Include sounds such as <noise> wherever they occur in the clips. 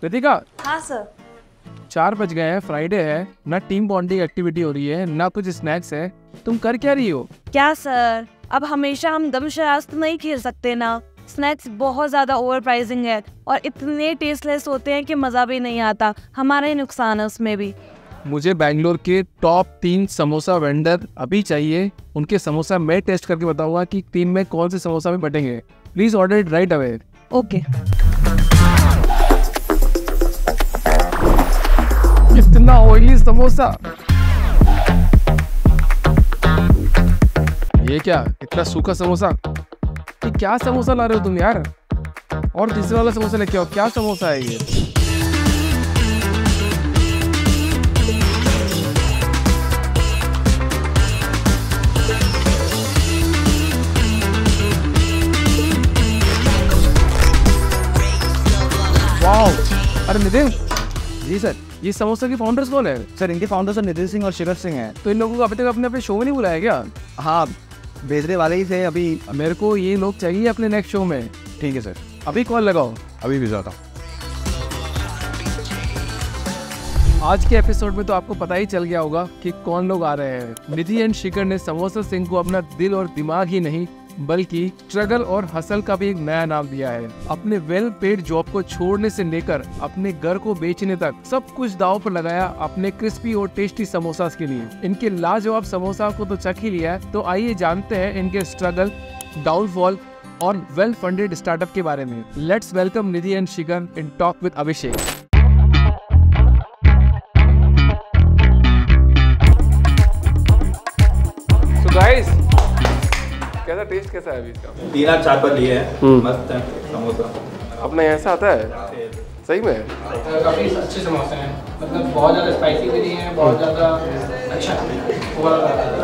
कृतिका हाँ सर चार बज गए हैं फ्राइडे है ना टीम बॉन्डिंग एक्टिविटी हो रही है ना कुछ स्नैक्स है तुम कर क्या रही हो क्या सर अब हमेशा हम दम शरास्त नहीं खेल सकते ना स्नैक्स बहुत ज़्यादा ओवर प्राइसिंग है और इतने टेस्टलेस होते हैं कि मज़ा भी नहीं आता हमारा ही नुकसान है उसमें भी मुझे बैंगलोर के टॉप तीन समोसा वेंडर अभी चाहिए उनके समोसा मैं टेस्ट करके बताऊंगा कि तीन में कौन से समोसा में बटेंगे please order it right away okay इतना ऑयली समोसा ये क्या इतना सूखा समोसा ये क्या समोसा ला रहे हो तुम यार और तीसरे वाला समोसा लेके आओ क्या समोसा है ये अरे नितिन जी सर ये समोसा के फाउंडर्स कौन है सर इनके फाउंडर्स तो नितिन सिंह और शिखर सिंह है तो इन लोगों को अभी तक अपने अपने शो में नहीं बुलाया क्या हाँ भेजने वाले ही थे अभी मेरे को ये लोग चाहिए अपने नेक्स्ट शो में ठीक है सर अभी कॉल लगाओ अभी भी हूँ आज के एपिसोड में तो आपको पता ही चल गया होगा कि कौन लोग आ रहे हैं निधि एंड शिखर ने समोसा सिंह को अपना दिल और दिमाग ही नहीं बल्कि स्ट्रगल और हसल का भी एक नया नाम दिया है अपने वेल पेड जॉब को छोड़ने से लेकर अपने घर को बेचने तक सब कुछ दाव पर लगाया अपने क्रिस्पी और टेस्टी समोसा के लिए इनके लाजवाब समोसा को तो चख ही लिया है तो आइए जानते हैं इनके स्ट्रगल डाउनफॉल और वेल फंडेड स्टार्टअप के बारे में लेट्स वेलकम निधि एंड शिगन इन टॉक विद अभिषेक कैसा टेस्ट कैसा है अभी इसका तीन चार पर लिए हैं हम्म। मस्त है समोसा अपने ऐसा आता है हाँ, सही में काफ़ी अच्छे समोसे हैं मतलब बहुत ज़्यादा स्पाइसी भी नहीं है बहुत ज़्यादा अच्छा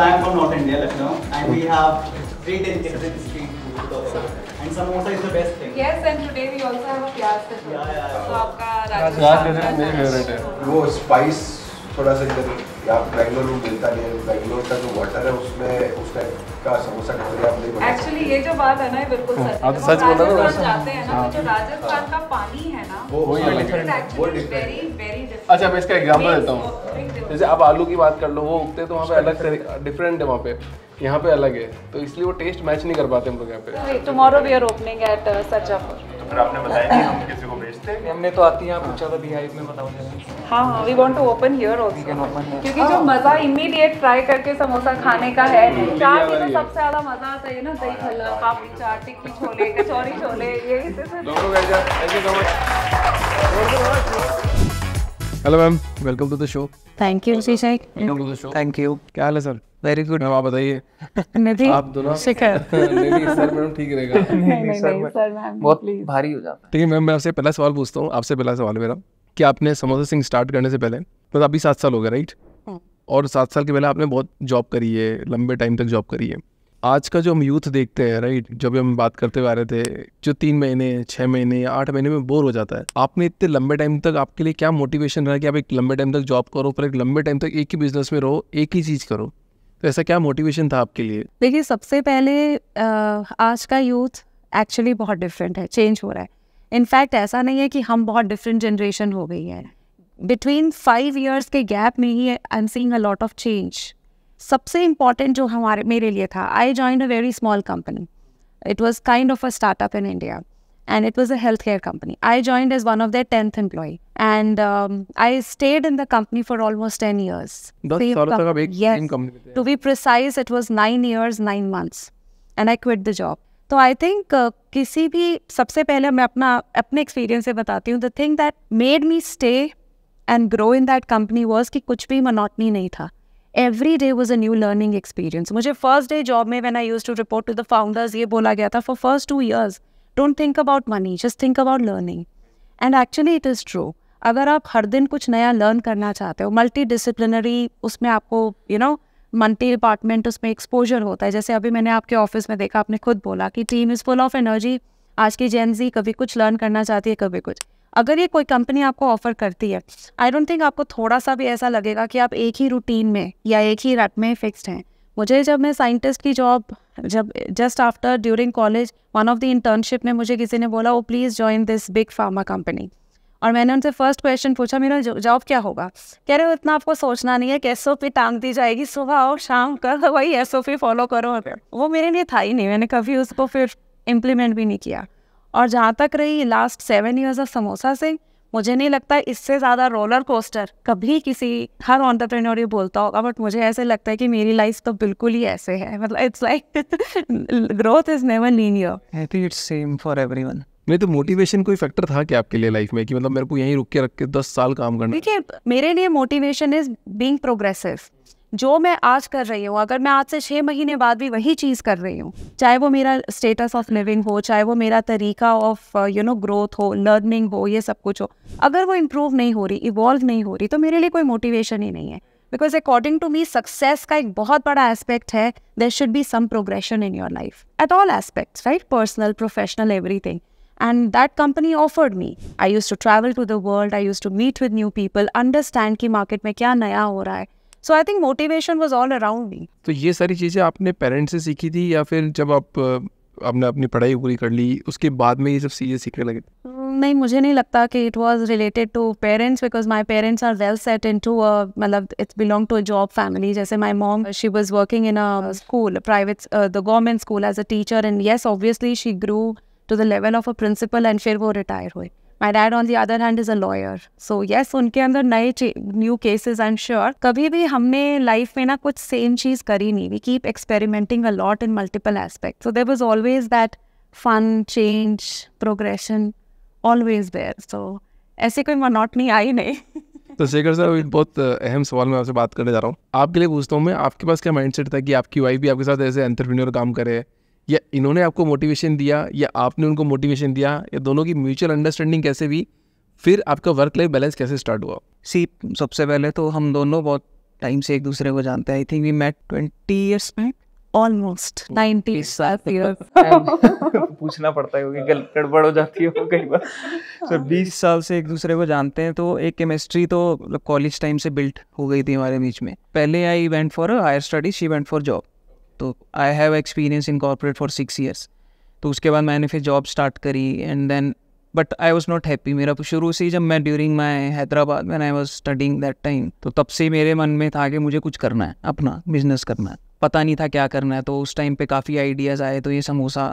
I am from north India Lucknow and we have three and different street food also. And samosa is the best thing. Yes, and today we also have प्याज का yeah, yeah, आपका राजस्थान का मेरा फेवरेट है वो स्पाइस थोड़ा सा इधर या बेंगलुरु मिलता नहीं का जो वाटर है उसमें का समोसा आप नहीं एक्चुअली ये जो बात है ना बिल्कुल हाँ। सच आप सच बोल रहे हो जाते हैं ना हाँ। तो जो राजस्थान का पानी है ना वो वो अच्छा मैं इसका एग्जांपल देता हूं जैसे आप आलू की बात कर लो वो उगते तो वहाँ पे अलग डिफरेंट है वहाँ पे यहाँ पे अलग है तो इसलिए वो टेस्ट मैच नहीं कर पाते हम लोग यहाँ पे tomorrow we are opening at Sachapur फिर आपने बताया कि हम किसी को भेजते हमने तो आती यहाँ पूछा था में बताओ हाँ हाँ we want to open here क्योंकि जो मज़ा इमीडिएट ट्राई करके समोसा खाने का है हम्म, तो सबसे ज़्यादा मज़ा आता है ना दही भल्ला पापड़ी चाट टिक्की छोले कचौरी छोले ये hello ma'am welcome to the show thank you सी थैंक यू क्या हाल है सर वेरी गुड आप बताइए निधि आप दोनों शिखर <laughs> निधि सर मैम ठीक रहेगा <laughs> नहीं नहीं सर मैम बहुत भारी हो जाता है ठीक है मैम मैं आपसे पहला सवाल पूछता हूँ आपसे पहला सवाल मेरा कि आपने समोसा सिंह स्टार्ट करने से पहले मतलब अभी सात साल हो गए राइट हाँ। और सात साल के पहले आपने बहुत जॉब करी है लंबे टाइम तक जॉब करी है आज का जो हम यूथ देखते हैं राइट जब हम बात करते हुए आ रहे थे जो तीन महीने छः महीने या आठ महीने में बोर हो जाता है आपने इतने लंबे टाइम तक आपके लिए क्या मोटिवेशन रहा कि आप एक लंबे टाइम तक जॉब करो पर एक लंबे टाइम तक एक ही बिजनेस में रहो एक ही चीज़ करो तो ऐसा क्या मोटिवेशन था आपके लिए देखिए सबसे पहले आज का यूथ एक्चुअली बहुत डिफरेंट है चेंज हो रहा है इनफैक्ट ऐसा नहीं है कि हम बहुत डिफरेंट जनरेशन हो गई है बिटवीन फाइव ईयर्स के गैप में ही I am seeing a lot of change सबसे इम्पॉर्टेंट जो हमारे मेरे लिए था I join a very small company it was kind of a startup in India and it was a healthcare company. I joined as one of their 10th employee and um, I stayed in the company for almost 10 years. That's so com- To be precise, it was nine years, nine months and I quit the job. So I think uh, kisi bhi, sabse pehle main apna, experience se batati hun, the thing that made me stay and grow in that company was ki kuch bhi monotony nahi tha. Every day was a new learning experience. Mujhe first day job mein when I used to report to the founders, ye bola gaya tha for first two years. Don't think about money just think about learning and actually it is true अगर आप हर दिन कुछ नया learn करना चाहते हो multi disciplinary उसमें आपको यू नो मल्टी डिपार्टमेंट उसमें एक्सपोजर होता है जैसे अभी मैंने आपके ऑफिस में देखा आपने खुद बोला कि team is full of energy आज की जी कभी कुछ लर्न करना चाहती है कभी कुछ अगर ये कोई कंपनी आपको ऑफर करती है आई डोंट थिंक आपको थोड़ा सा भी ऐसा लगेगा कि आप एक ही रूटीन में या एक ही रट में फिक्स्ड हैं मुझे जब मैं साइंटिस्ट की जॉब जब just after during college one of the internship में मुझे किसी ने बोला वो please join this big pharma company और मैंने उनसे फर्स्ट क्वेश्चन पूछा मेरा जॉब क्या होगा कह रहे हो इतना आपको सोचना नहीं है कि एस ओ पी टांग दी जाएगी सुबह और शाम कर <laughs> वही एस ओ पी फॉलो करो वो मेरे लिए था ही नहीं मैंने कभी उसको फिर इम्प्लीमेंट भी नहीं किया और जहाँ तक रही last seven years of Samosa Singh मुझे नहीं लगता इससे ज़्यादा रोलर कोस्टर कभी किसी हर ऑन्टरप्रेन्योर ये बोलता होगा बट मुझे ऐसे लगता है कि मेरी लाइफ तो बिल्कुल ही ऐसे है मतलब it's like growth is never linear I think it's same for everyone नहीं तो मोटिवेशन कोई फैक्टर था क्या आपके लिए लाइफ में कि मतलब मेरे को यहीं रुक के रख के दस साल काम करना देखिए मेरे लिए मोटिवेशन इज बीइंग प्रोग्रेसिव जो मैं आज कर रही हूँ अगर मैं आज से छः महीने बाद भी वही चीज़ कर रही हूँ चाहे वो मेरा स्टेटस ऑफ लिविंग हो चाहे वो मेरा तरीका ऑफ यू नो ग्रोथ हो लर्निंग हो ये सब कुछ हो अगर वो इम्प्रूव नहीं हो रही इवॉल्व नहीं हो रही तो मेरे लिए कोई मोटिवेशन ही नहीं है because according to me success का एक बहुत बड़ा एस्पेक्ट है there should be some progression in your life at all aspects right personal professional everything and that company offered me i used to travel to the world i used to meet with new people understand ki market mein kya naya ho raha hai so I think motivation was all around me तो ये सारी चीज़ें आपने parents से सीखी थी या फिर जब आप आपने अपनी पढ़ाई पूरी कर ली उसके बाद में ये सब चीज़ें सीखने लगे mm, नहीं मुझे नहीं लगता कि it was related to parents because my parents are well set in to मतलब it's belong to a job family जैसे my mom she was working in a school private the government school as a teacher and yes obviously she grew to the level of a principal and फिर वो retire हुए my dad on the other hand is a lawyer so yes उनके अंदर नए new cases I am sure कभी भी हमने life में ना कुछ सेम चीज करी नहीं we keep experimenting a lot in multiple aspect so there was always that fun change progression always there so ऐसे कोई नहीं आई नहीं <laughs> तो शेखर सर एक बहुत अहम सवाल मैं आपसे बात करने जा रहा हूँ आपके लिए पूछता हूँ मैं आपके पास क्या माइंडसेट था कि आपकी वाइफ भी आपके साथ ऐसे एंटरप्रीनियर काम करे या इन्होंने आपको मोटिवेशन दिया या आपने उनको मोटिवेशन दिया या दोनों की म्यूचुअल अंडरस्टैंडिंग कैसे भी फिर आपका वर्क लाइफ बैलेंस कैसे स्टार्ट हुआ सी सबसे पहले तो हम दोनों बहुत टाइम से एक दूसरे को जानते हैं I think we met twenty years में ऑलमोस्ट नाइनटी पूछना पड़ता है क्योंकि गड़बड़ हो जाती है कई बार सर बीस साल से एक दूसरे को जानते हैं तो एक केमिस्ट्री तो कॉलेज मतलब टाइम से बिल्ट हो गई थी हमारे बीच में पहले I went for higher study she went for job तो I have experience in corporate for six years तो उसके बाद मैंने फिर जॉब स्टार्ट करी and then but I was not happy मेरा तो शुरू से ही जब मैं during my Hyderabad man I was studying that time तो तब से मेरे मन में था कि मुझे कुछ करना है अपना बिजनेस करना है पता नहीं था क्या करना है तो उस टाइम पे काफ़ी आइडियाज़ आए तो ये समोसा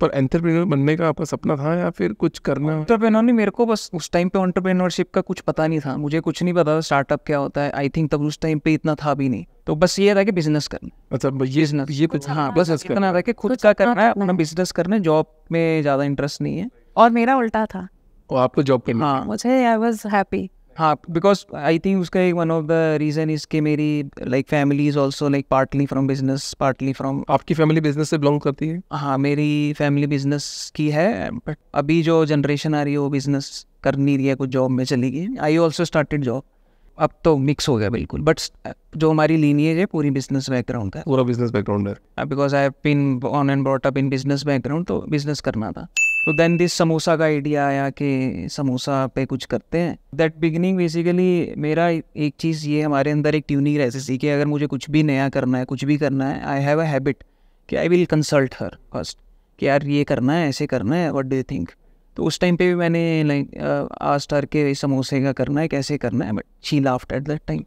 पर एंटरप्रेन्योर बनने का आपका सपना था या फिर कुछ करना एंटरप्रेन्योर नहीं मेरे को बस उस टाइम पे एंटरप्रेन्योरशिप का कुछ पता नहीं था मुझे कुछ नहीं पता था स्टार्टअप क्या होता है आई थिंक तब उस टाइम पे इतना था भी नहीं तो बस ये था कि बिजनेस करना अच्छा ये बिजनेस ये कुछ हाँ बस इतना था कि खुद का करना है अपना बिजनेस करना जॉब में ज़्यादा इंटरेस्ट नहीं है और मेरा उल्टा था और आपको जॉब करना हाँ मुझे आई वॉज हैप्पी हाँ बिकॉज आई थिंक उसका एक one of the reason is कि मेरी like family is also like partly from business partly from आपकी फैमिली बिजनेस से बिलोंग करती है हाँ मेरी फैमिली बिजनेस की है बट अभी जो जनरेशन आ रही है वो बिजनेस कर नहीं रही है कुछ जॉब में चली गई आई ऑल्सो स्टार्टेड जॉब अब तो मिक्स हो गया बिल्कुल बट जो हमारी लीनियज है पूरी बिजनेस बैकग्राउंड का पूरा बिजनेस बैकग्राउंड है because I have been on and brought up in business background तो बिजनेस करना था तो देन दिस समोसा का आइडिया आया कि समोसा पे कुछ करते हैं दैट बिगिनिंग बेसिकली मेरा एक चीज़ ये हमारे अंदर एक ट्यूनिंग थी कि अगर मुझे कुछ भी नया करना है कुछ भी करना है आई हैव अ हैबिट कि I will consult her first कि यार ये करना है ऐसे करना है वट डू यू थिंक तो उस टाइम पे भी मैंने लाइक आस्ट हर के समोसे का करना है कैसे करना है but she laughed at that time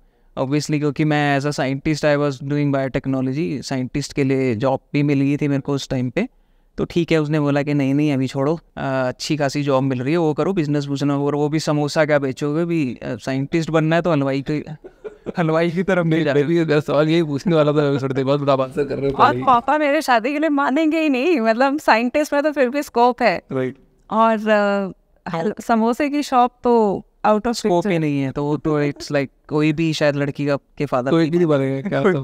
obviously क्योंकि मैं as a scientist I was doing biotechnology scientist के लिए जॉब भी मिल गई थी मेरे को उस टाइम पे तो ठीक है उसने बोला कि नहीं नहीं अभी छोड़ो अच्छी खासी जॉब मिल रही है वो करो बिजनेस बिजनेस और वो भी समोसा क्या बेचोगे भी साइंटिस्ट बनना है तो हलवाई के हलवाई की तरफ नहीं जा रहे सवाल यही पूछने वाला था बहुत बड़ा बात कर रहे हो और पापा मेरे शादी के लिए मानेंगे ही नहीं मतलब साइंटिस्ट में तो फिर भी स्कोप है राइट और समोसे की शॉप तो आउट ऑफ स्कोप ही नहीं है तो तो इट्स लाइक कोई भी शायद लड़की का के फादर कोई भी नहीं बनेगा क्या तो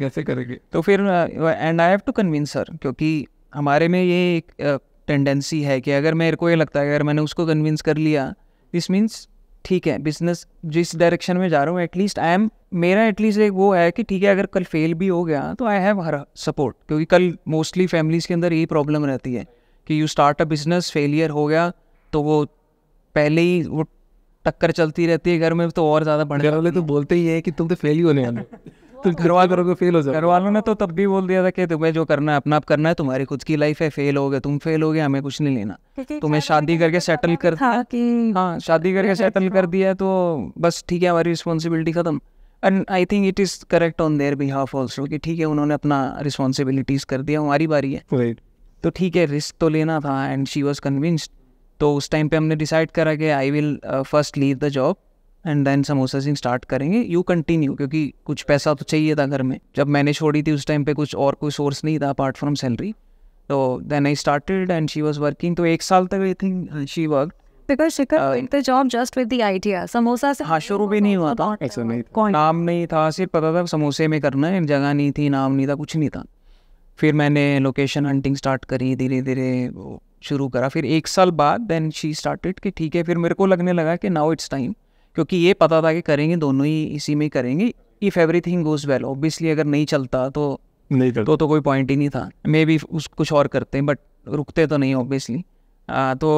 कैसे करेंगे तो फिर and I have to convince sir क्योंकि हमारे में ये एक टेंडेंसी है कि अगर मेरे को ये लगता है अगर मैंने उसको कन्विंस कर लिया दिस मीन्स ठीक है बिजनेस जिस डायरेक्शन में जा रहा हूँ एटलीस्ट आई एम मेरा एटलीस्ट एक वो है कि ठीक है अगर कल फेल भी हो गया तो आई हैव हर सपोर्ट क्योंकि कल मोस्टली फैमिलीज़ के अंदर यही प्रॉब्लम रहती है कि you start a business failure हो गया तो वो पहले ही वो टक्कर चलती रहती है घर में तो और ज़्यादा बढ़ घर वाले तो बोलते ही है कि तुम तो फेल ही होने वाले तुम तो हाँ, घर वालों करोगे फेल हो जाओ घर वालों ने तो तब भी बोल दिया था कि तुम्हें जो करना है अपना आप करना है तुम्हारी खुद की लाइफ है फेल हो गए तुम फेल हो गए हमें कुछ नहीं लेना तुम्हें शादी करके सेटल कर हाँ शादी करके सेटल <laughs> कर दिया तो बस ठीक है हमारी रिस्पॉन्सिबिलिटी खत्म and I think it is correct on their behalf also कि ठीक है उन्होंने अपना रिस्पॉन्सिबिलिटीज़ कर दिया हमारी बारी है तो ठीक है रिस्क तो लेना था एंड शी वॉज कन्विंस्ड तो उस टाइम पे हमने डिसाइड करा कि I will first leave the job and then Singh start करेंगे यू कंटिन्यू क्योंकि कुछ पैसा तो चाहिए था घर में जब मैंने छोड़ी थी उस टाइम पे कुछ और कोई सोर्स नहीं था अपार्ट फ्रॉम सैलरी तो then I started and she was working तो एक साल तक I think she work because Shikhar the job just with the idea Samosa से हाँ शुरू भी नहीं हुआ था नहीं नाम नहीं था सिर्फ पता था समोसे में करना है जगह नहीं थी नाम नहीं था कुछ नहीं था फिर मैंने लोकेशन हंटिंग स्टार्ट करी धीरे धीरे शुरू करा फिर एक साल बाद देन शी स्टार्टेड कि ठीक है फिर मेरे को लगने लगा कि नाउ इट्स टाइम क्योंकि ये पता था कि करेंगे दोनों ही इसी में करेंगे if everything goes well obviously अगर नहीं चलता तो नहीं करता तो, तो कोई पॉइंट ही नहीं था मे बी उस कुछ और करते हैं बट रुकते तो नहीं ऑब्वियसली तो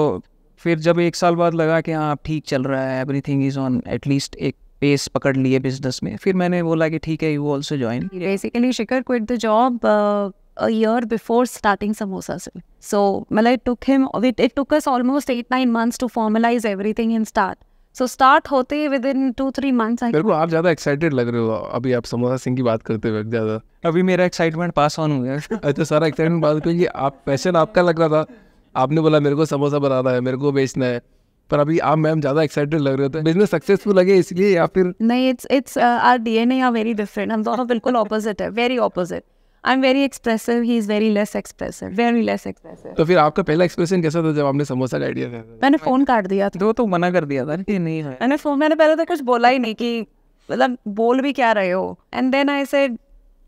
फिर जब एक साल बाद लगा कि हाँ ठीक चल रहा है everything is on at least एक पेस पकड़ लिए बिजनेस में फिर मैंने बोला कि ठीक है you also join basically Shikhar quit the job a year before starting Samosa Sil. So, well, मतलब it took him, it, it took us almost eight, nine months to formalize everything and start. So start होते ही within two three months I बिल्कुल आप ज़्यादा excited लग रहे हो अभी आप समोसा सिंह की बात करते हुए ज़्यादा अभी मेरा एक्साइटमेंट पास ऑन हो गया अच्छा सारा एक्साइटमेंट बात करिए आप पैशन आपका लग रहा था आपने बोला मेरे को समोसा बनाना है मेरे को बेचना है पर अभी आप मैम ज्यादा एक्साइटेड लग रहे थे बिजनेस सक्सेसफुल लगे इसलिए या फिर नहीं it's it's our DNA are very different हम दोनों बिल्कुल ऑपोजिट है very opposite I am very expressive he is very less expressive very less expressive तो फिर आपका पहला एक्सप्रेशन कैसा था जब आपने समोसा का आइडिया दिया मैंने फोन काट दिया था वो तो मना कर दिया था कि नहीं है मैंने फोन मैंने पहले तो कुछ बोला ही नहीं कि मतलब बोल भी क्या रहे हो and then I said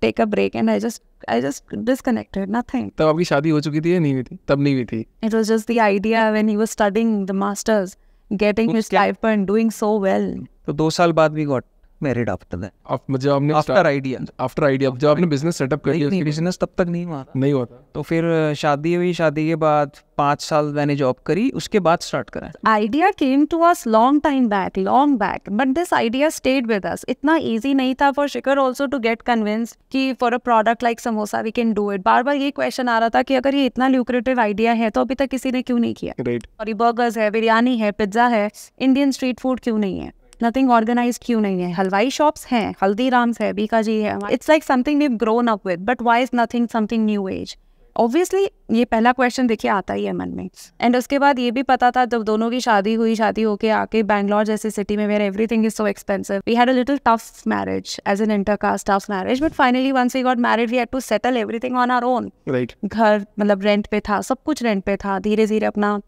take a break and I just I just disconnected nothing तब आपकी शादी हो चुकी थी या नहीं हुई थी तब नहीं हुई थी it was just the idea when he was studying the masters getting his life and doing so well तो दो साल बाद we got married after that मुझे आपने आफ्टर आइडिया आफ्टर आइडिया जब आपने बिजनेस सेटअप कर लिया बिजनेस तब तक नहीं हुआ नहीं हुआ तो फिर शादी हुई शादी के बाद पाँच साल मैंने जॉब करी उसके बाद स्टार्ट करा idea came to us long time back long back but this idea stayed with us इतना इजी नहीं था for Shikhar also to get convince कि for a product like samosa we can do it बार बार ये क्वेश्चन आ रहा था कि अगर ये इतना ल्यूक्रेटिव आइडिया है तो अभी तक किसी ने क्यों नहीं किया राइट और ये बर्गर्स है बिरयानी है पिज्जा है इंडियन स्ट्रीट फूड क्यों नहीं है नथिंग ऑर्गेनाइज क्यों नहीं है हलवाई शॉप्स हैं हल्दीराम्स है बीका जी है it's like something we grown up with but why is nothing something new as obviously ये पहला क्वेश्चन देखिए आता ही है मन में एंड उसके बाद ये भी पता था जब दोनों की शादी हुई शादी होके आके बैंगलोर जैसी सिटी में where everything is so expensive we had a little tough marriage as an intercaste tough marriage but finally once we got married we had to settle everything on our own right घर मतलब rent पे था सब कुछ rent पे था धीरे धीरे अपना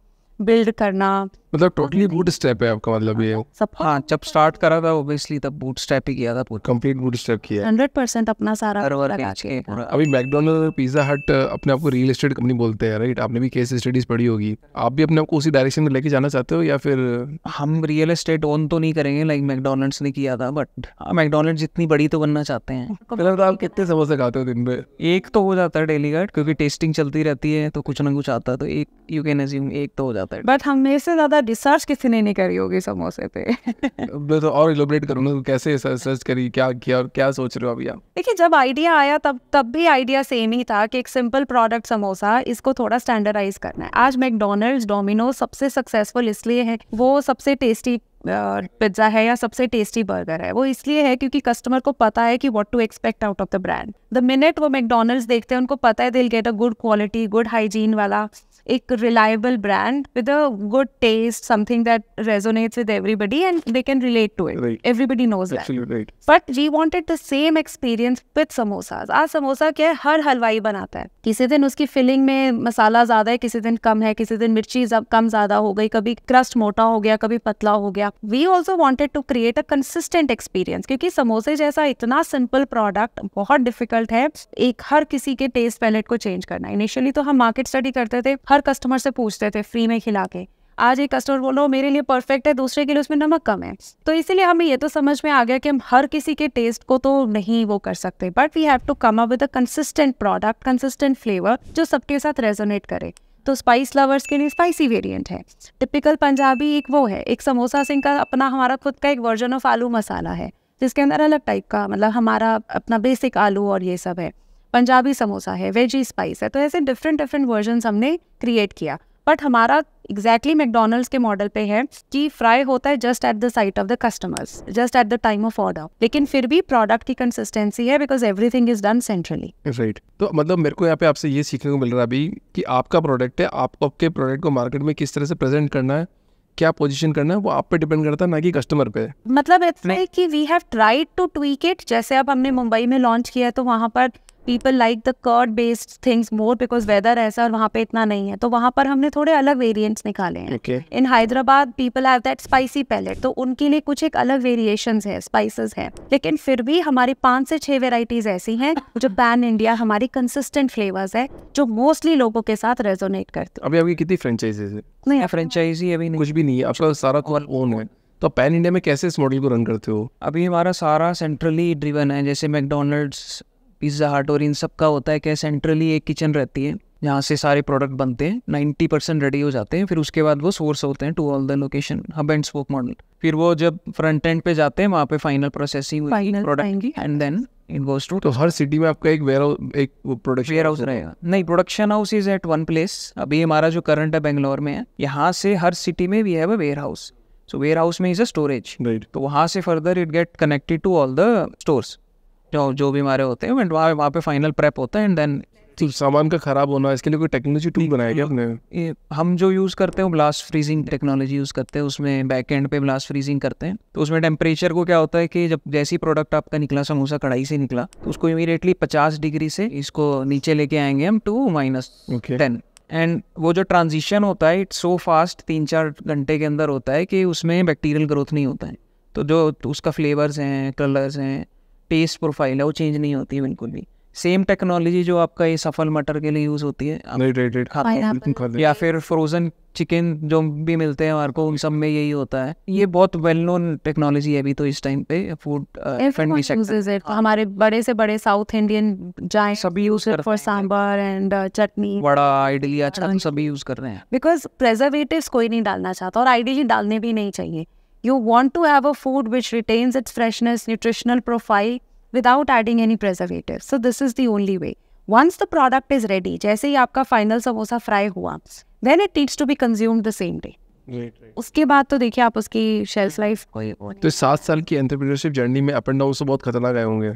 बिल्ड करना मतलब टोटली बूट स्टेप है आपका मतलब ये हाँ, सब हाँ जब स्टार्ट करा था ओबियसली तब बूट स्टेप ही किया था पूरा कंप्लीट बूट स्टेप किया हंड्रेड परसेंट अपना सारा लगा के हाँ। अभी मैकडोनल्ड पिज्जा हट अपने आप को रियल एस्टेट कंपनी बोलते हैं राइट आपने भी केस स्टडीज पढ़ी होगी आप भी अपने आप को उसी डायरेक्शन में लेके जाना चाहते हो या फिर हम रियल एस्टेट ओन तो नहीं करेंगे लाइक मैकडोनल्ड्स ने किया था बट मैकडोनल्ड हाँ, जितनी बड़ी तो बनना चाहते हैं मतलब आप कितने समोसे खाते हो दिन में एक तो हो जाता है डेली का क्योंकि टेस्टिंग चलती रहती है तो कुछ ना कुछ आता है तो एक यू कैन एज्यूम एक तो हो जाता जाता है बट हमें से ज़्यादा रिसर्च किसी ने नहीं करी होगी समोसे पे मैं तो और इलोबरेट करूंगा कैसे रिसर्च करी क्या किया और क्या सोच रहे हो अभी आप देखिए जब आइडिया आया तब तब भी आइडिया सेम ही था कि एक सिंपल प्रोडक्ट समोसा इसको थोड़ा स्टैंडर्डाइज करना है आज मैकडोनल्ड डोमिनो सबसे सक्सेसफुल इसलिए है वो सबसे टेस्टी पिज्ज़ा है या सबसे टेस्टी बर्गर है वो इसलिए है क्योंकि कस्टमर को पता है कि what to expect out of the brand the minute वो मैकडोनल्ड देखते हैं उनको पता है they'll get a good quality good hygiene वाला एक reliable brand with a good taste something that resonates with everybody and they can relate to it Right. Everybody that Absolutely that. Right. But we wanted the same experience with samosas. आज समोसा क्या है हर हलवाई बनाता है किसी दिन उसकी filling में मसाला ज्यादा है किसी दिन कम है किसी दिन मिर्ची कम ज्यादा हो गई कभी क्रस्ट मोटा हो गया कभी पतला हो गया we also wanted to create a consistent experience क्योंकि समोसे जैसा इतना सिंपल प्रोडक्ट बहुत डिफिकल्ट है एक हर किसी के टेस्ट पैलेट को चेंज करना इनिशियली तो हम मार्केट स्टडी करते थे हर कस्टमर से पूछते थे फ्री में खिला के आज एक कस्टमर बोल रहा मेरे लिए परफेक्ट है दूसरे के लिए उसमें नमक कम है तो इसीलिए हमें ये तो समझ में आ गया कि हम हर किसी के टेस्ट को तो नहीं वो कर सकते but we have to come up with a consistent product consistent flavour जो सबके साथ रेजोनेट करे तो स्पाइस लवर्स के लिए स्पाइसी वेरिएंट है टिपिकल पंजाबी एक वो है एक समोसा सिंह का अपना हमारा खुद का एक वर्जन ऑफ आलू मसाला है जिसके अंदर अलग टाइप का मतलब हमारा अपना बेसिक आलू और ये सब है पंजाबी समोसा है वेजी स्पाइस है तो ऐसे डिफरेंट डिफरेंट वर्जन हमने क्रिएट किया बट हमारा एग्जैक्टली मैकडोनल्ड्स के मॉडल पे है कि फ्राई होता है just at the site of the customers just at the time of order लेकिन फिर भी प्रोडक्ट की कंसिस्टेंसी है because everything is done centrally right तो मतलब मेरे को यहाँ पे आपसे ये सीखने को मिल रहा है अभी कि आपका प्रोडक्ट है आप आपके प्रोडक्ट को मार्केट में किस तरह से प्रेजेंट करना है क्या पोजीशन करना है वो आप पे डिपेंड करता है ना कि कस्टमर पे मतलब इट्स लाइक कि we have tried to tweak it जैसे अब हमने मुंबई में लॉन्च किया है तो वहां पर people like the curd based things more because weather ऐसा और वहाँ पे इतना नहीं है तो वहाँ पर हमने थोड़े अलग वेरियंट्स निकाले हैं in Hyderabad people have that spicy palate तो उनके लिए कुछ एक अलग वेरिएशन है स्पाइसेस हैं लेकिन फिर भी हमारी पाँच से छः वेराइटीज़ ऐसी हैं जो पैन इंडिया हमारी कंसिस्टेंट फ्लेवर्स है जो मोस्टली लोगों के साथ रेजोनेट करते हैं अभी आपकी कितनी फ्रेंचाइजीज है नहीं फ्रेंचाइजी अभी नहीं कुछ भी नहीं है आपका सारा कॉल ओन है तो पैन इंडिया में कैसे इस मॉडल को रन करते हो अभी हमारा सारा सेंट्रली ड्रिवन है जैसे मैकडोनल्ड्स पिज़्ज़ा हट और इन सब का होता है कि सेंट्रली एक किचन रहती है जहाँ से सारे प्रोडक्ट बनते हैं नाइन्टी परसेंट रेडी हो जाते हैं फिर उसके बाद वो सोर्स होते हैं to all the location hub and spoke model फिर वो जब फ्रंट एंड पे जाते हैं वहाँ पे final processing product and then to तो हर सिटी में आपका एक एक प्रोडक्शन वेयर हाउस रहेगा नहीं production house is at one place अभी हमारा जो करंट है बेंगलोर में है यहाँ से हर सिटी में we have a warehouse so warehouse में इज अ स्टोरेज तो वहाँ से further it get connected to all the stores जो जो भी हमारे होते हैं एंड वहाँ वहाँ पे फाइनल प्रेप होता है एंड देन तो सामान का खराब होना इसके लिए कोई टेक्नोलॉजी टूल बनाया गया आपने हम जो यूज़ करते हैं वो ब्लास्ट फ्रीजिंग टेक्नोलॉजी यूज़ करते हैं उसमें बैक एंड पे ब्लास्ट फ्रीजिंग करते हैं तो उसमें टेम्परेचर को क्या होता है कि जब जैसी प्रोडक्ट आपका निकला समोसा कढ़ाई से निकला तो उसको इमीडिएटली पचास डिग्री से इसको नीचे लेके आएंगे हम टू माइनस टेन एंड वो जो ट्रांजिशन होता है इट्स सो फास्ट तीन चार घंटे के अंदर होता है कि उसमें बैक्टीरियल ग्रोथ नहीं होता है तो जो उसका फ्लेवर्स हैं कलर्स हैं पेस्ट प्रोफाइल है वो चेंज नहीं होती है बिल्कुल भी सेम टेक्नोलॉजी जो आपका ये सफल मटर के लिए यूज होती है right, right, right. हाँ, या फिर फ्रोजन चिकन जो भी मिलते हैं हमारे को उन सब में यही होता है ये बहुत वेल नोन टेक्नोलॉजी है अभी तो इस टाइम पे फूड फ्रेंडली सेक्टर हमारे बड़े से बड़े साउथ इंडियन जाए सभी use for sambar and chutney vada idli अच्छा हाँ सभी यूज कर रहे हैं बिकॉज प्रेजर्वेटिव कोई नहीं डालना चाहता और आइडियली डालने भी नहीं चाहिए You want to have a food which retains its freshness, nutritional profile without adding any preservatives So this is the only way. Once the product is ready, jaise hi aapka final samosa fry hua then it needs to be consumed the same day. उसके बाद तो देखिए आप उसकी shelf life तो सात साल की एंटरप्रेन्योरशिप जर्नी में अप एंड डाउन से बहुत खतरनाक आए होंगे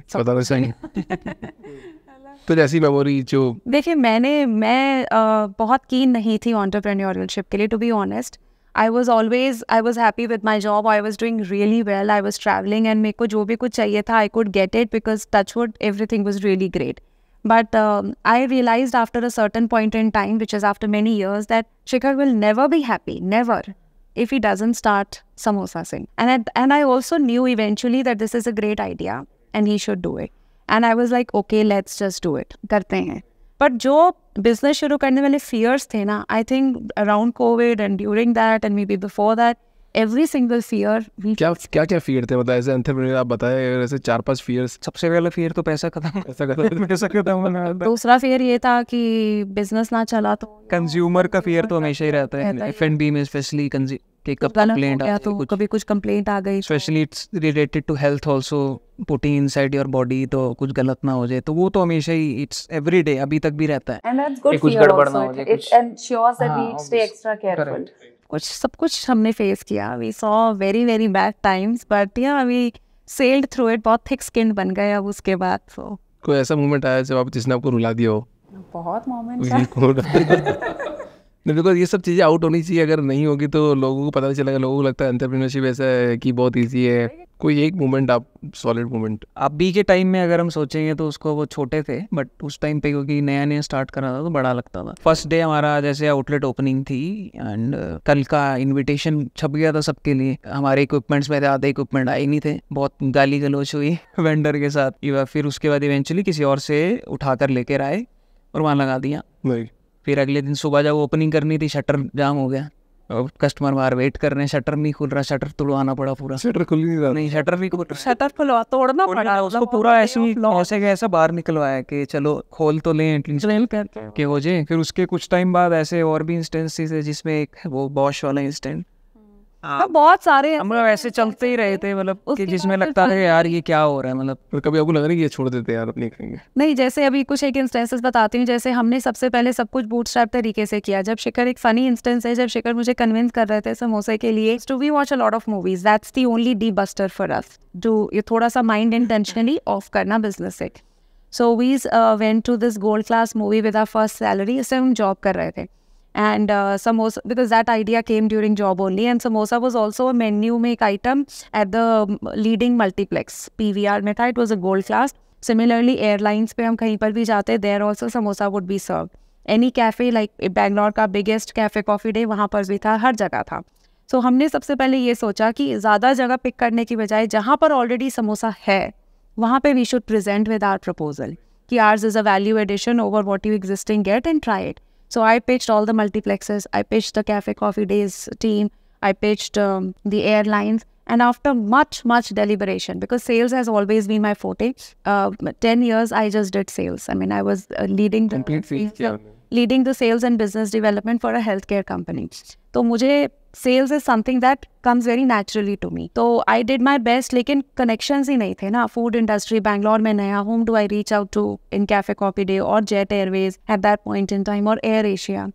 तो जैसी मेमोरी जो देखिए मैंने मैं आ, बहुत कीन नहीं थी ऑन्टरप्रेन्योरशिप के लिए to be honest I was always I was happy with my job. I was doing really well. I was traveling and meko को जो भी कुछ चाहिए था I could everything was really great. But um, I realized after a certain point in time, which is after many years, that Shikhar will never be happy, never, if he doesn't start samosa singh. And I, and I also knew eventually that this is a great idea and he should do it. And I was like, okay, let's just do it. Karte hain. But jo business शुरू करने वाले fears थे ना I think around COVID and during that and maybe before that every single fear क्या क्या क्या fear थे मतलब ऐसे एंथरप्रेन्योर आप बताए ऐसे चार पांच फियर्स सबसे पहला फियर तो पैसा खत्म पैसा खत्म <laughs> पैसा खत्म दूसरा फियर ये था कि बिजनेस ना चला तो कंज्यूमर का फियर तो हमेशा ही रहता है एफएनबी में स्पेशली take up complaint हो तो कभी कुछ complaint आ गई especially it's related to health also protein inside your body तो कुछ गलत ना हो जाए तो वो तो हमेशा ही it's every day अभी तक भी रहता है and that's good fear also it, it ensures that we stay extra careful कुछ सब कुछ हमने फेस किया we saw very very bad times but yeah we sailed through it बहुत थिक स्किन बन गए अब उसके बाद सो कोई ऐसा मोमेंट आया जब आप जिसने आपको रुला दिया हो बहुत मोमेंट बिकॉज तो ये सब चीज़ें आउट होनी चाहिए अगर नहीं होगी तो लोगों को पता नहीं चलेगा लोगों को लगता है एंटरप्रीनरशिप ऐसा है कि बहुत ईजी है कोई एक मोमेंट आप सॉलिड मोमेंट अभी के टाइम में अगर हम सोचेंगे तो उसको वो छोटे थे बट उस टाइम पे क्योंकि नया नया स्टार्ट करा था तो बड़ा लगता था फर्स्ट डे हमारा जैसे आउटलेट ओपनिंग थी एंड uh, कल का इनविटेशन छप गया था सबके लिए हमारे इक्विपमेंट्स में आधे इक्विपमेंट आए नहीं थे बहुत गाली गलोच हुई वेंडर <laughs> के साथ फिर उसके बाद इवेंचुअली किसी और से उठा कर लेकर आए और वहाँ लगा दिया right. फिर अगले दिन सुबह जब ओपनिंग करनी थी शटर जाम हो गया कस्टमर बाहर वेट कर रहे हैं शटर नहीं खुल रहा शटर तोड़वाना पड़ा पूरा शटर खुल नहीं रहा नहीं शटर भी शटर खुलवा तोड़ना पड़ा उसको पूरा ऐसे ऐसे ऐसा बाहर निकलवाया कि चलो खोल तो लें के हो जाए फिर उसके कुछ टाइम बाद ऐसे और भी इंस्टेंसेस है जिसमें एक वो बॉश वाला इंस्टेंट हाँ।, हाँ बहुत सारे हम लोग ऐसे चलते ही रहे थे मतलब कि जिसमें लगता है यार ये क्या हो रहा है मतलब पर कभी आपको लग रहा है ये छोड़ देते यार अपनी करेंगे नहीं जैसे अभी कुछ एक इंस्टेंसेस बताती हूँ जैसे हमने सबसे पहले सब कुछ बूटस्ट्रैप तरीके से किया जब शिखर एक फनी इंस्टेंस है जब शिखर मुझे कन्विंस कर रहे थे समोसे के लिए to we watch a lot of movies that's the only D buster for us to ये थोड़ा सा माइंड इंटेंशनली ऑफ करना बिजनेस से so we went to this gold class movie with our first salary इससे हम job कर रहे थे and uh, samosa because that idea came during job only and samosa was also a menu make item at the leading multiplex pvr mein tha it was a gold class similarly airlines pe hum kahin par bhi jate there also samosa would be served any cafe like Bangalore का biggest cafe coffee day वहाँ पर भी था हर जगह था सो so, हमने सबसे पहले ये सोचा कि ज़्यादा जगह पिक करने की बजाय जहाँ पर ऑलरेडी समोसा है वहाँ पे we should present with our proposal कि ours is a value addition over what you existing get and try it So I pitched all the multiplexes. I pitched the Cafe Coffee Days team. I pitched um, the airlines. And after much, much deliberation, because sales has always been my forte. Uh, 10 years, I just did sales. I mean, I was uh, leading the, complete leading the sales and business development for a healthcare company. So मुझे sales is something that comes very naturally to me तो I did my best लेकिन connection ही नहीं थे ना food industry Bangalore में नया whom do I reach out to in cafe coffee day और jet airways at that point in time और एयर एशिया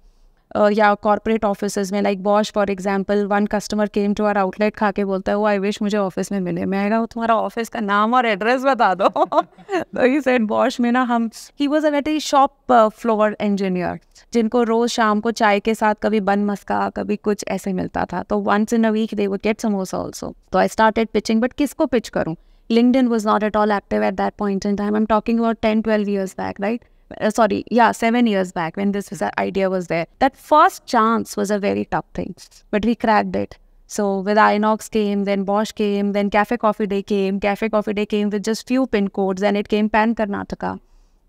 uh, या कॉरपोरेट ऑफिस में like Bosch for example one customer came to our outlet खा के बोलता है वो I wish मुझे ऑफिस में मिले मैं कहा तुम्हारा ऑफिस का नाम और एड्रेस बता दो <laughs> तो ही सेड बॉश में ना हम ही वॉज अ वेटरी शॉप फ्लोर इंजीनियर जिनको रोज़ शाम को चाय के साथ कभी बन मस्का कभी कुछ ऐसे मिलता था तो once in a week they would get samosa also तो आई स्टार्टेड पिचिंग बट किसको पिच करूँ LinkedIn was not at all active at that point in time I am talking about ten twelve years back right Uh, sorry, yeah, seven years back when this uh, idea was there. That first chance was a very tough thing, but we cracked it. So with Inox came, then Bosch came, then Cafe Coffee Day came. Cafe Coffee Day came with just few pin codes, and it came pan Karnataka.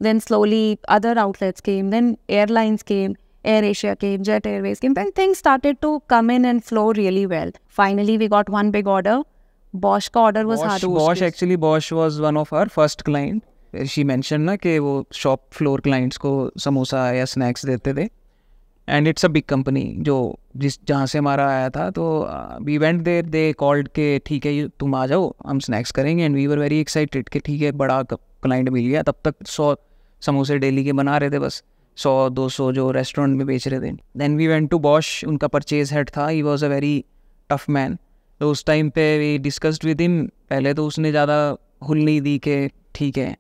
Then slowly other outlets came. Then airlines came. Air Asia came, Jet Airways came. Then things started to come in and flow really well. Finally, we got one big order. Bosch order was Bosch, Harush. Bosch actually Bosch was one of our first client. She mention ना कि वो shop floor clients को समोसा या snacks देते थे and it's a big company जो जिस जहाँ से हमारा आया था तो we went there they called के ठीक है तुम आ जाओ हम स्नैक्स करेंगे and we were very excited कि ठीक है बड़ा क्लाइंट मिल गया तब तक सौ समोसे डेली के बना रहे थे बस सौ दो सौ जो रेस्टोरेंट में बेच रहे थे then we went to Bosch उनका परचेज हेड था he was a very tough man तो उस टाइम पे वी डिस्कस्ड विद हिम पहले तो उसने ज़्यादा हुल नहीं दी कि ठीक है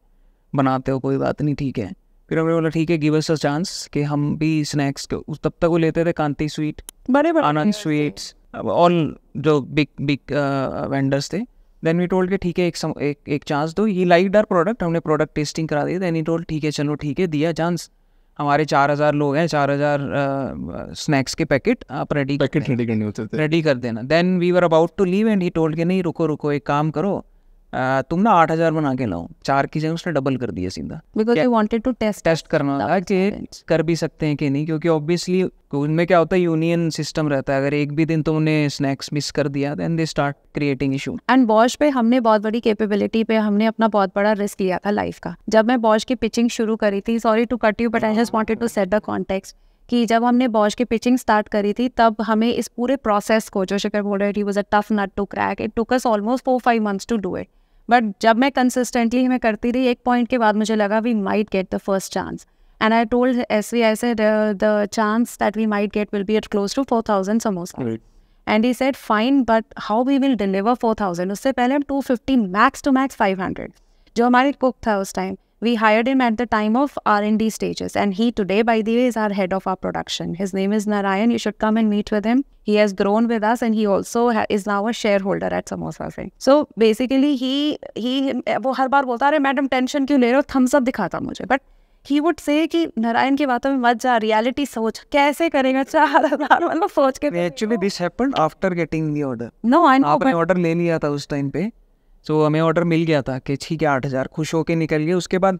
बनाते हो कोई बात नहीं ठीक है फिर हमने बोला ठीक है गिव अस अ चांस कि हम भी स्नैक्स उस तब तक वो लेते थे कांति स्वीट बड़े आनंद स्वीट्स ऑल जो बिग बिग वेंडर्स थे देन वी टोल्ड के ठीक है एक सम, एक एक चांस दो ही लाइक डार प्रोडक्ट हमने प्रोडक्ट टेस्टिंग करा दी देन ई टोल्ड ठीक है चलो ठीक है दिया चांस हमारे चार हज़ार लोग हैं चार हज़ार स्नैक्स uh, के पैकेट आप रेडी पैकेट रेडी करने होते थे रेडी कर देना then we were about to leave and he told के नहीं रुको रुको एक काम करो तुम ना आठ हजार बना के लाओ चार की जगह उसने डबल कर दिया सीधा because I wanted to test test करना था कि कर भी सकते हैं कि नहीं क्योंकि ऑब्वियसली उनमें क्या होता है यूनियन सिस्टम रहता है अगर एक भी दिन तुमने स्नैक्स मिस कर दिया then they start creating issue and Bosch पे हमने बहुत बड़ी कैपेबिलिटी पे हमने अपना बहुत बड़ा रिस्क लिया था लाइफ का जब मैं बॉश की पिचिंग शुरू करी थी sorry to cut you but I just wanted to set the context कि जब हमने बॉश की पिचिंग स्टार्ट करी थी तब हमें इस पूरे प्रोसेस को जो शिखर बोल रहे थे was a tough nut to crack it took us almost four five months to do it but जब मैं कंसिस्टेंटली मैं करती रही एक पॉइंट के बाद मुझे लगा we might get the first chance and I told S V I say the chance that we might get will be at close to four thousand samosa and he said fine but how we will deliver four thousand उससे पहले हम two fifty max two max five hundred जो हमारे cook था उस time we hired him at the time of r&d stages and he today by the way is our head of our production his name is narayan you should come and meet with him he has grown with us and he also is now a shareholder at samosa singh so basically he he wo har baar bolta hai madam tension kyun le rahe ho thumbs up dikhata mujhe but he would say कि Narayan की बातों में मत जा reality सोच कैसे करेगा चार हजार मतलब सोच के this happened after getting the order. No, i I know आपने ऑर्डर ले लिया था उस टाइम पे सो so, हमें ऑर्डर मिल गया था कि ठीक है आठ हज़ार खुश के निकल गए उसके बाद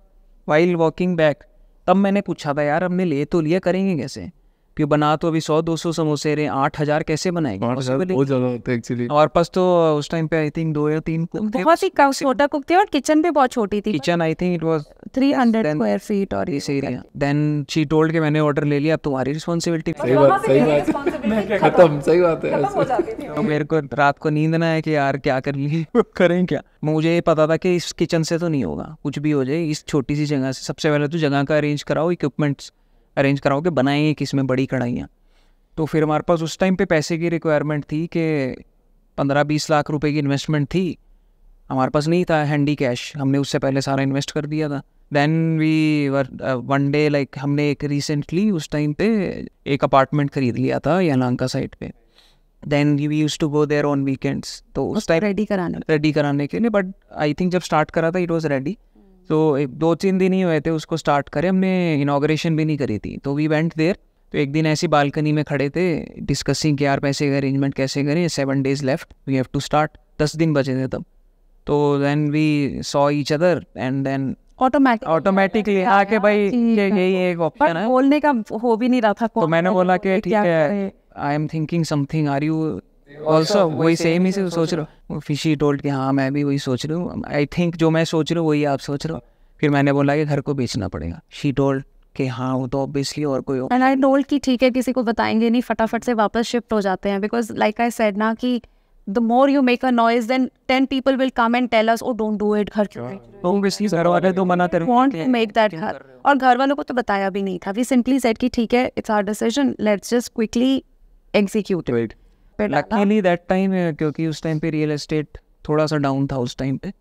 वाइल वॉकिंग बैक तब मैंने पूछा था यार हमने ले तो लिया करेंगे कैसे कि बना तो अभी सौ दो सौ समोसे रहे आठ हजार कैसे बनाएंगे और पास तो उस टाइम पे आई थिंक दो या तीन बहुत ही कम छोटा कुक थे और किचन भी बहुत छोटी थी kitchen I think it was 300 square feet और इस एरिया देन शी टोल्ड के मैंने ऑर्डर ले लिया अब तुम्हारी रिस्पॉन्सिबिलिटी सही बात सही बात खत्म सही बात है तो मेरे को रात को नींद ना है कि यार क्या कर लिए <laughs> करें क्या मुझे ये पता था कि इस किचन से तो नहीं होगा कुछ भी हो जाए इस छोटी सी जगह से सबसे पहले तो जगह का अरेंज कराओ इक्विपमेंट्स अरेंज कराओ कि किस में बड़ी कढ़ाइयाँ तो फिर हमारे पास उस टाइम पे पैसे की रिक्वायरमेंट थी कि पंद्रह बीस लाख रुपए की इन्वेस्टमेंट थी हमारे पास नहीं था हैंडी कैश हमने उससे पहले सारा इन्वेस्ट कर दिया था then we were one day like हमने एक रिसेंटली उस टाइम पे एक अपार्टमेंट खरीद लिया था यलांका साइड पे then we use to go there on weekends तो उस टाइम रेडी कराने रेडी कराने के लिए बट आई थिंक जब स्टार्ट करा था इट वॉज रेडी तो एक दो तीन दिन ही हुए थे उसको स्टार्ट करे हमने इनाग्रेशन भी नहीं करी थी तो वी वेंट देर तो एक दिन ऐसी बालकनी में खड़े थे डिस्कसिंग कि यार पैसे का अरेंजमेंट कैसे करें seven days left we have to start दस दिन बचे थे तब तो then we saw each other and then automatic automatically आके भाई यही एक ऑप्शन है बोलने का हो भी नहीं रहा था तो मैंने बोला कि ठीक है I am thinking something are you also वही सेम ही से सोच रहा हूँ फिशी टोल्ड कि हाँ मैं भी वही सोच रहा हूँ आई थिंक जो मैं सोच रहा हूँ वही आप सोच रहे हो फिर मैंने बोला कि घर को बेचना पड़ेगा शी टोल्ड कि हाँ वो तो ऑब्वियसली और कोई एंड आई टोल्ड कि ठीक है किसी को बताएंगे नहीं फटाफट से वापस शिफ्ट हो जाते हैं बिकॉज लाइक आई सेड ना कि the more you make a noise then ten people will come and tell us oh don't do it घर क्यों ऑब्वियसली तो घर वाले तो मना कर वांट टू मेक दैट घर और घर वालों को तो बताया भी नहीं था वी सिंपली सेड कि ठीक है it's our decision let's just quickly execute it पे लकीली दैट टाइम क्योंकि उस टाइम पे रियल एस्टेट थोड़ा सा डाउन था उस टाइम पे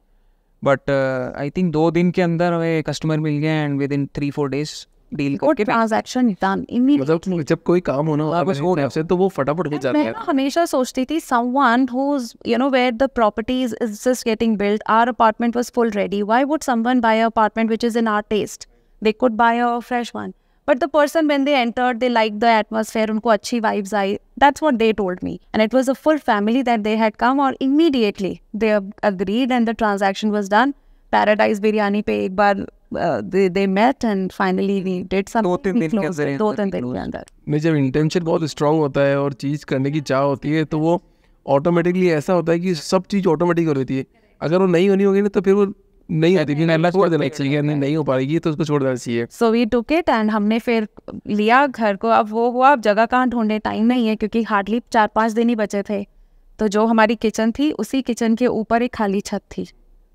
बट आई थिंक दो दिन के अंदर हमें कस्टमर मिल गया and within three four days deal करके ट्रांजैक्शन डन इमीडिएटली मतलब जब कोई काम होना होता है हो से तो वो फटाफट हो जाता है मैं हमेशा सोचती थी someone who is you know where the properties is just getting built our apartment was full ready why would someone buy a apartment which is in our test they could buy a fresh one but the person when they enter they like the atmosphere उनको अच्छी vibes I that's what they told me and it was a full family that they had come और immediately they agreed and the transaction was done Paradise Biryani पे एक बार uh, जब intention बहुत strong होता है और चीज़ करने की चाह होती है तो वो ऑटोमेटिकली ऐसा होता है कि सब चीज़ ऑटोमेटिक हो जाती है अगर वो नहीं होनी होगी ना तो फिर वो नहीं आती थी ना छोड़ देना चाहिए नहीं नहीं हो पाएगी तो उसको छोड़ देना चाहिए so we took it and हमने फिर लिया घर को अब वो हुआ अब जगह कहाँ ढूंढने टाइम नहीं है क्योंकि हार्डली चार पाँच दिन ही बचे थे तो जो हमारी किचन थी उसी किचन के ऊपर एक खाली छत थी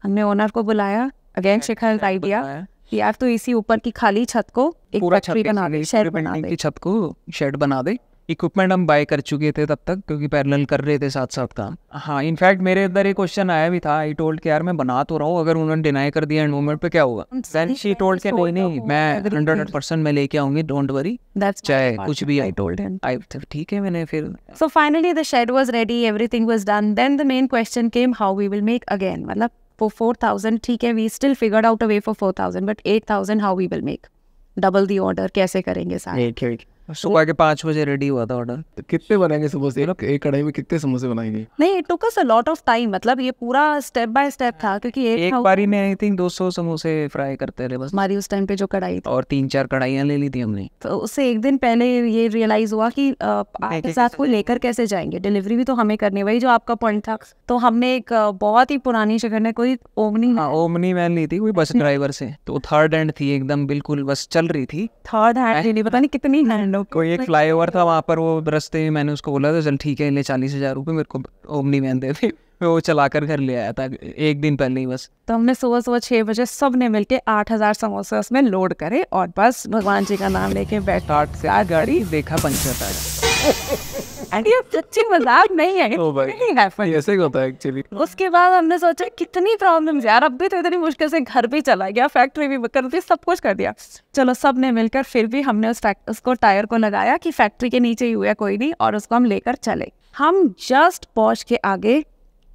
हमने ओनर को बुलाया अगेन शिखर आइडिया यार तो इसी ऊपर की खाली छत को एक पूरा छत बना दे शेड बना दे छत को शेड बना दे इक्विपमेंट हम बाय कर चुके थे तब तक क्योंकि पैरेलल कर रहे थे साथ साथ काम हाँ इनफैक्ट मेरे अंदर एक क्वेश्चन आया भी था आई टोल्ड के यार मैं बना तो रहा हूँ अगर उन्होंने डिनाई कर दिया एंड मोमेंट पे क्या होगा देन शी टोल्ड के नहीं नहीं मैं हंड्रेड परसेंट मैं लेके आऊंगी डोंट वरी चाहे कुछ भी आई टोल्ड ठीक है मैंने फिर so finally the shed was ready everything was done then the main question came how we will make again मतलब फॉर फोर थाउजेंड ठीक है we still figured out a way for four thousand but eight thousand how we will make double the order कैसे करेंगे सारे सुबह के पांच बजे रेडी हुआ था ऑर्डर तो कितने बनाएंगे सुबह से मतलब- एक कढ़ाई में कितने समोसे बनाएंगे नहीं took us a lot of time मतलब ये पूरा स्टेप बाय स्टेप था क्योंकि एक, एक बारी में आई थिंक 200 समोसे फ्राई करते रहे बस हमारी उस टाइम पे जो कढ़ाई और तीन चार कढ़ाइयाँ ले ली थी हमने तो उससे एक दिन पहले ये रियलाइज हुआ की आपके साथ कोई लेकर कैसे जाएंगे डिलीवरी भी तो हमें करनी वही जो आपका पॉइंट था तो हमने एक बहुत ही पुरानी शहर में कोई ओमनी हाँ, ओमनी वैन ली थी कोई बस ड्राइवर <laughs> से तो थर्ड हैंड थी एकदम बिल्कुल बस चल रही थी थर्ड हैंड पता नहीं कितनी हैंड <laughs> कोई एक फ्लाई ओवर था वहाँ पर वो रस्ते में मैंने उसको बोला था चल ठीक है ले चालीस हज़ार रुपये मेरे को ओमनी मैन दे दी <laughs> वो चला कर घर ले आया था एक दिन पहले ही बस तो हमने सुबह सुबह छः बजे सब ने मिल के आठ हज़ार समोसे उसमें लोड करे और बस भगवान जी का नाम लेके बैठ गाड़ी देखा पंचर था ये सच्ची मजाक नहीं है ओ भाई ऐसे ही होता है एक्चुअली उसके बाद हमने सोचा कितनी प्रॉब्लम्स यार अब भी तो इतनी मुश्किल से घर भी चला गया फैक्ट्री भी कर दी सब कुछ कर दिया चलो सब ने मिलकर फिर भी हमने उस उसको टायर को लगाया कि फैक्ट्री के नीचे ही हुआ कोई नहीं और उसको हम लेकर चले हम जस्ट पॉश के आगे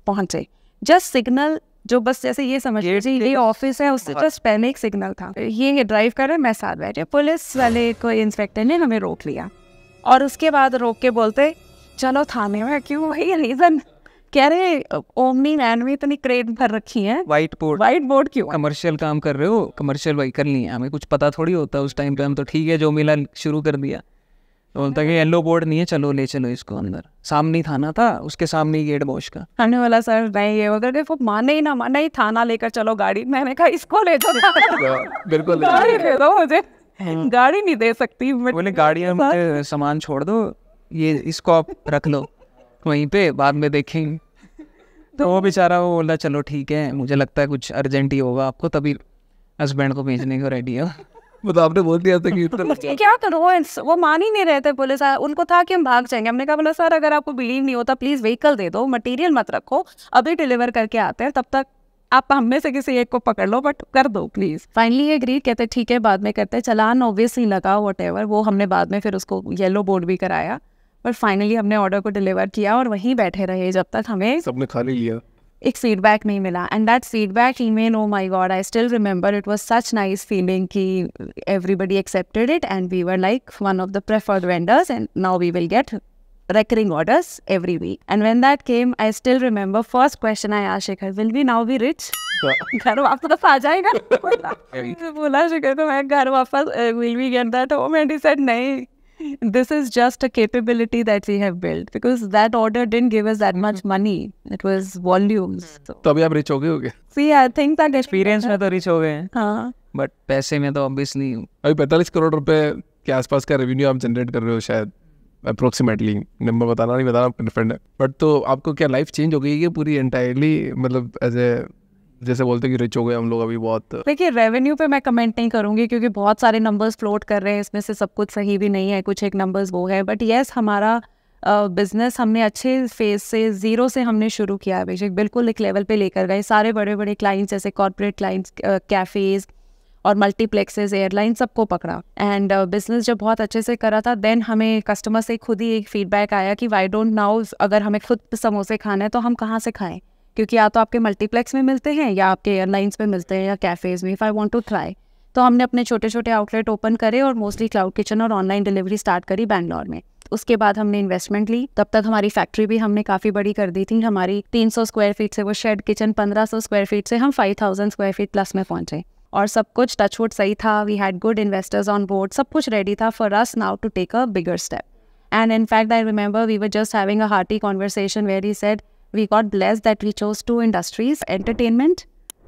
पहुंचे जस्ट सिग्नल जो बस जैसे ये समझ लीजिए ये ऑफिस है उससे जस्ट पहले एक सिग्नल था ये ड्राइव कर रहे मैं साथ बैठे पुलिस वाले को इंस्पेक्टर ने हमें रोक लिया और उसके बाद रोक के बोलते चलो थाने में क्यों वही रीजन कह रहे ओमनी नैन में इतनी क्रेट भर रखी है व्हाइट बोर्ड व्हाइट बोर्ड क्यों कमर्शियल काम कर रहे हो कमर्शियल वही कर लिया हमें कुछ पता थोड़ी होता उस टाइम पे हम तो ठीक है जो मिला शुरू कर दिया तो बोलता कि येलो बोर्ड नहीं है चलो ले चलो इसको अंदर सामने थाना था उसके सामने गेट बॉश का हमने वाला सर नहीं ये उधर देखो माने ही ना माने ही थाना लेकर चलो गाड़ी मैंने कहा इसको ले जाओ <laughs> बिल्कुल ले दो मुझे गाड़ी नहीं दे सकती बोले गाड़ी सामान छोड़ दो ये इसको आप रख लो वहीं पे बाद में देखेंगे <laughs> तो, तो वो बेचारा वो बोला चलो ठीक है मुझे लगता है कुछ अर्जेंट ही होगा आपको तभी हस्बैंड को भेजने को रेडी है मतलब आपने बोल दिया था कि <laughs> क्या करो वो वो मान ही नहीं रहे थे पुलिस उनको था कि हम भाग जाएंगे हमने कहा बोला सर अगर आपको बिलीव नहीं होता प्लीज़ व्हीकल दे दो मटेरियल मत रखो अभी डिलीवर करके आते हैं तब तक आप हम में से किसी एक को पकड़ लो बट कर दो प्लीज फाइनली एग्री कहते ठीक है बाद में करते चलान ऑब्वियसली लगा वट वो हमने बाद में फिर उसको येलो बोर्ड भी कराया पर फाइनली हमने ऑर्डर को डिलीवर किया और वहीं बैठे रहे जब तक हमें सबने खा लिया एक फीडबैक नहीं मिला and that feedback email oh my God I still remember it was such nice feeling कि everybody accepted it and we were like one of the preferred vendors and now we will get recurring orders every week. And when that came, I still remember first question I asked Shikhar, will we now be rich? घर वापस आ जाएगा बोला शिखर तो मैं घर वापस will we get that home and he said नहीं this is just a capability that we have built because that order didn't give us that much money. It was volumes. So. तो अभी आप रिच हो गए होंगे? See, I think that experience में तो rich हो गए हैं. हाँ. But पैसे में तो obviously. अभी 45 करोड़ रुपए के आसपास का revenue आप generate कर रहे हो शायद. अप्रोक्सीमेटली नंबर बताना नहीं बताना डिफरेंट है बट तो आपको क्या लाइफ चेंज हो गई है पूरी एंटायरली मतलब एज ए जैसे बोलते हैं कि रिच हो गए हम लोग अभी बहुत देखिए रेवेन्यू पे मैं कमेंट नहीं करूंगी क्योंकि बहुत सारे नंबर्स फ्लोट कर रहे हैं इसमें से सब कुछ सही भी नहीं है कुछ एक नंबर्स वो है बट येस हमारा बिजनेस uh, हमने अच्छे फेज से ज़ीरो से हमने शुरू किया है बेशक बिल्कुल एक लेवल पे लेकर गए सारे बड़े बड़े क्लाइंट्स जैसे कॉरपोरेट क्लाइंट्स कैफ़ेज़ और मल्टीप्लेक्सेस एयरलाइन सबको पकड़ा एंड बिजनेस uh, जब बहुत अच्छे से करा था देन हमें कस्टमर से खुद ही एक फीडबैक आया कि वाई डोंट नाउ अगर हमें खुद समोसे खाना है तो हम कहाँ से खाएं क्योंकि या तो आपके मल्टीप्लेक्स में मिलते हैं या आपके एयरलाइंस में मिलते हैं या कैफ़ेज़ में if I want to try तो हमने अपने छोटे छोटे आउटलेट ओपन करे और मोस्टली क्लाउड किचन और ऑनलाइन डिलीवरी स्टार्ट करी बैंगलोर में उसके बाद हमने इन्वेस्टमेंट ली तब तक हमारी फैक्ट्री भी हमने काफ़ी बड़ी कर दी थी हमारी 300 स्क्वायर फीट से वो शेड किचन 1500 स्क्वायर फीट से हम 5000 स्क्वायर फीट प्लस में पहुंचे और सब कुछ टच वुड सही था we had good investors on board सब कुछ रेडी था for us now to take a bigger step and in fact I remember we were just having a hearty conversation where he said we got bless that we chose two industries entertainment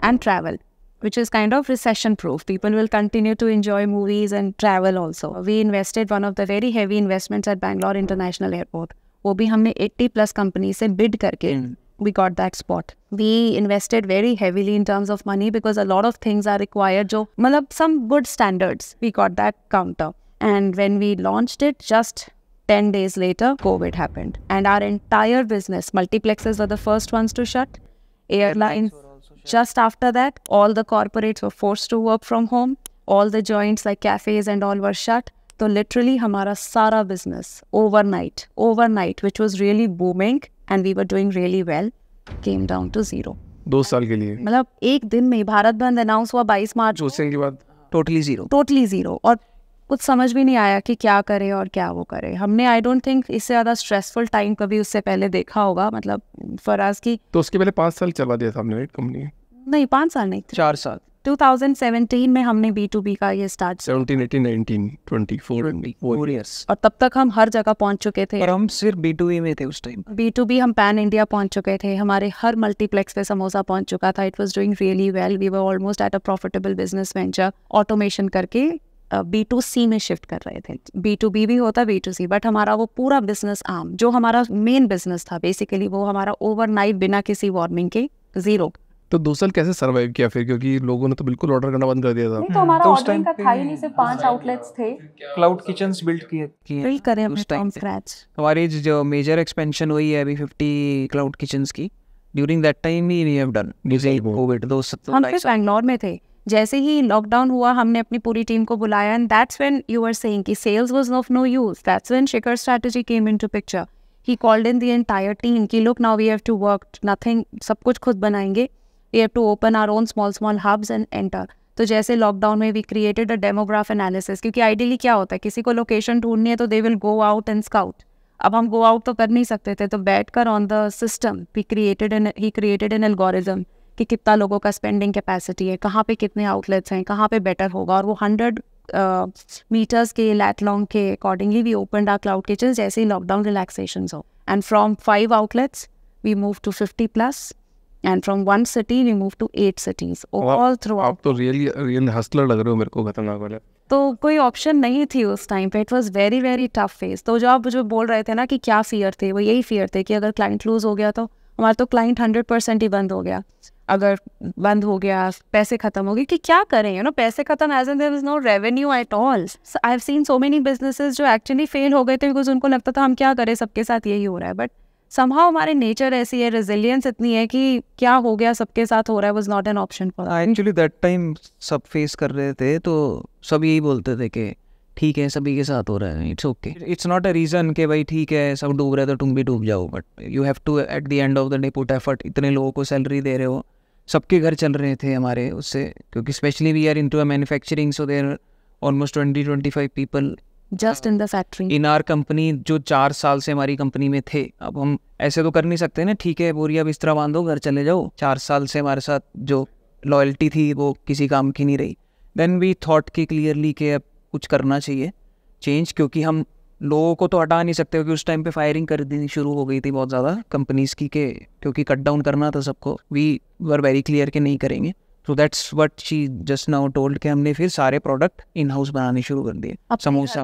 and travel which is kind of recession proof people will continue to enjoy movies and travel also we invested one of the very heavy investments at Bangalore international airport वो भी हमने eighty plus company से बिड करके hmm. we got that spot. We invested very heavily in terms of money because a lot of things are required. So, malab, some good standards. We got that counter. And when we launched it, just 10 days later, COVID happened. And our entire business, multiplexes were the first ones to shut. Airlines, just after that, all the corporates were forced to work from home. All the joints like cafes and all were shut. So literally, हमारा सारा business overnight. Overnight, which was really booming. And we were doing really well came down to zero दो साल के लिए मतलब एक दिन में भारत बंद अनाउंस हुआ बाईस मार्च उससे के बाद टोटली जीरो टोटली जीरो और कुछ समझ भी नहीं आया कि क्या करे और क्या वो करे हमने आई डोंट थिंक इससे ज़्यादा स्ट्रेसफुल टाइम कभी उससे पहले देखा होगा मतलब फराज की तो उसके पहले पाँच साल चला दिया था हमने कंपनी नहीं पाँच साल नहीं चार साल 2017 में हमने बी टू बी का ये स्टार्ट 17, 18, 19, 24 और तब तक हम हर जगह पहुंच चुके थे और हम सिर्फ बी टू बी में थे उस टाइम बी टू बी हम पैन इंडिया पहुंच चुके थे हमारे हर मल्टीप्लेक्स पे समोसा पहुंच चुका था it was doing really well we were almost at a profitable business venture automation करके बी टू सी में शिफ्ट कर रहे थे बी टू बी भी होता बी टू सी बट हमारा वो पूरा बिजनेस आम जो हमारा मेन बिजनेस था बेसिकली वो हमारा ओवरनाइट बिना किसी वार्मिंग के जीरो तो दो साल कैसे सरवाइव किया फिर क्योंकि लोगों ने तो बिल्कुल ऑर्डर करना बंद कर दिया था तो हमारा ऑर्डरिंग तो का था ही नहीं सिर्फ पांच आउटलेट्स थे क्लाउड किचन्स बिल्ड किए बिल्ड करे हमने फ्रॉम स्क्रैच हमारी जो मेजर एक्सपेंशन हुई है अभी 50 क्लाउड किचन्स की ड्यूरिंग दैट टाइम ही वी हैव डन कोविड दो तो हम फिर बैंगलोर में थे जैसे ही लॉकडाउन हुआ हमने अपनी पूरी टीम को बुलाया and that's when you are saying कि sales was of no use that's when Shikhar strategy came into picture he called in the entire team कि look now we have to work nothing सब कुछ खुद बनाएंगे we have to open our own small small hubs and enter तो जैसे lockdown में we created a demograph analysis क्योंकि ideally क्या होता है किसी को लोकेशन ढूंढनी है तो they will go out and scout अब हम गो आउट तो कर नहीं सकते थे तो बैठ कर on the system we created an he created an algorithm कि कितना लोगों का स्पेंडिंग कैपेसिटी है कहाँ पे कितने आउटलेट्स हैं कहाँ पे बेटर होगा और वो हंड्रेड मीटर्स के लैट लॉन्ग के accordingly we open our cloud kitchen जैसे ही लॉकडाउन रिलैक्सेशन हो and from five outlets we move to fifty plus and from one city we move to eight cities all through आप तो really real हस्टलर लग रहे हो मेरे को खतरनाक वाले तो कोई ऑप्शन नहीं थी उस टाइम पे it was very very tough phase तो जो आप जो बोल रहे थे ना कि क्या फियर थे वो यही फियर थे कि अगर क्लाइंट लूज हो गया तो हमारा तो क्लाइंट हंड्रेड परसेंट ही बंद हो गया अगर बंद हो गया पैसे खत्म हो गए कि क्या करें यू you नो know, पैसे खत्म as and there is no revenue at all I have seen so many businesses जो एक्चुअली फेल हो गए थे बिकॉज उनको लगता था हम क्या करें सबके साथ यही हो रहा है बट somehow हमारे नेचर ऐसी है रेजिलियंस इतनी है कि क्या हो गया सबके साथ हो रहा है was not an option for actually that time सब फेस कर रहे थे तो सब यही बोलते थे कि ठीक है सभी के साथ हो रहा है it's okay it's not a reason कि भाई ठीक है सब डूब रहे तो तुम भी डूब जाओ but you have to at the end of the day put effort इतने लोगों को सैलरी दे रहे हो सबके घर चल रहे थे हमारे उससे क्योंकि specially we are into a manufacturing so there almost twenty twenty five people just in the factory in our company जो चार साल से हमारी कंपनी में थे अब हम ऐसे तो कर नहीं सकते ना ठीक है बोरी अब इस तरह बांधो घर चले जाओ चार साल से हमारे साथ जो लॉयल्टी थी वो किसी काम की नहीं रही देन वी थॉट कि क्लियरली के अब कुछ करना चाहिए चेंज क्योंकि हम लोगों को तो हटा नहीं सकते क्योंकि उस टाइम पे फायरिंग कर देनी शुरू हो गई थी बहुत ज़्यादा कंपनीज़ की के क्योंकि कट डाउन करना था सबको वी वर वेरी क्लियर के नहीं करेंगे so that's what she just now told कि हमने फिर सारे प्रोडक्ट इन हाउस बनाने शुरू कर दिए समोसा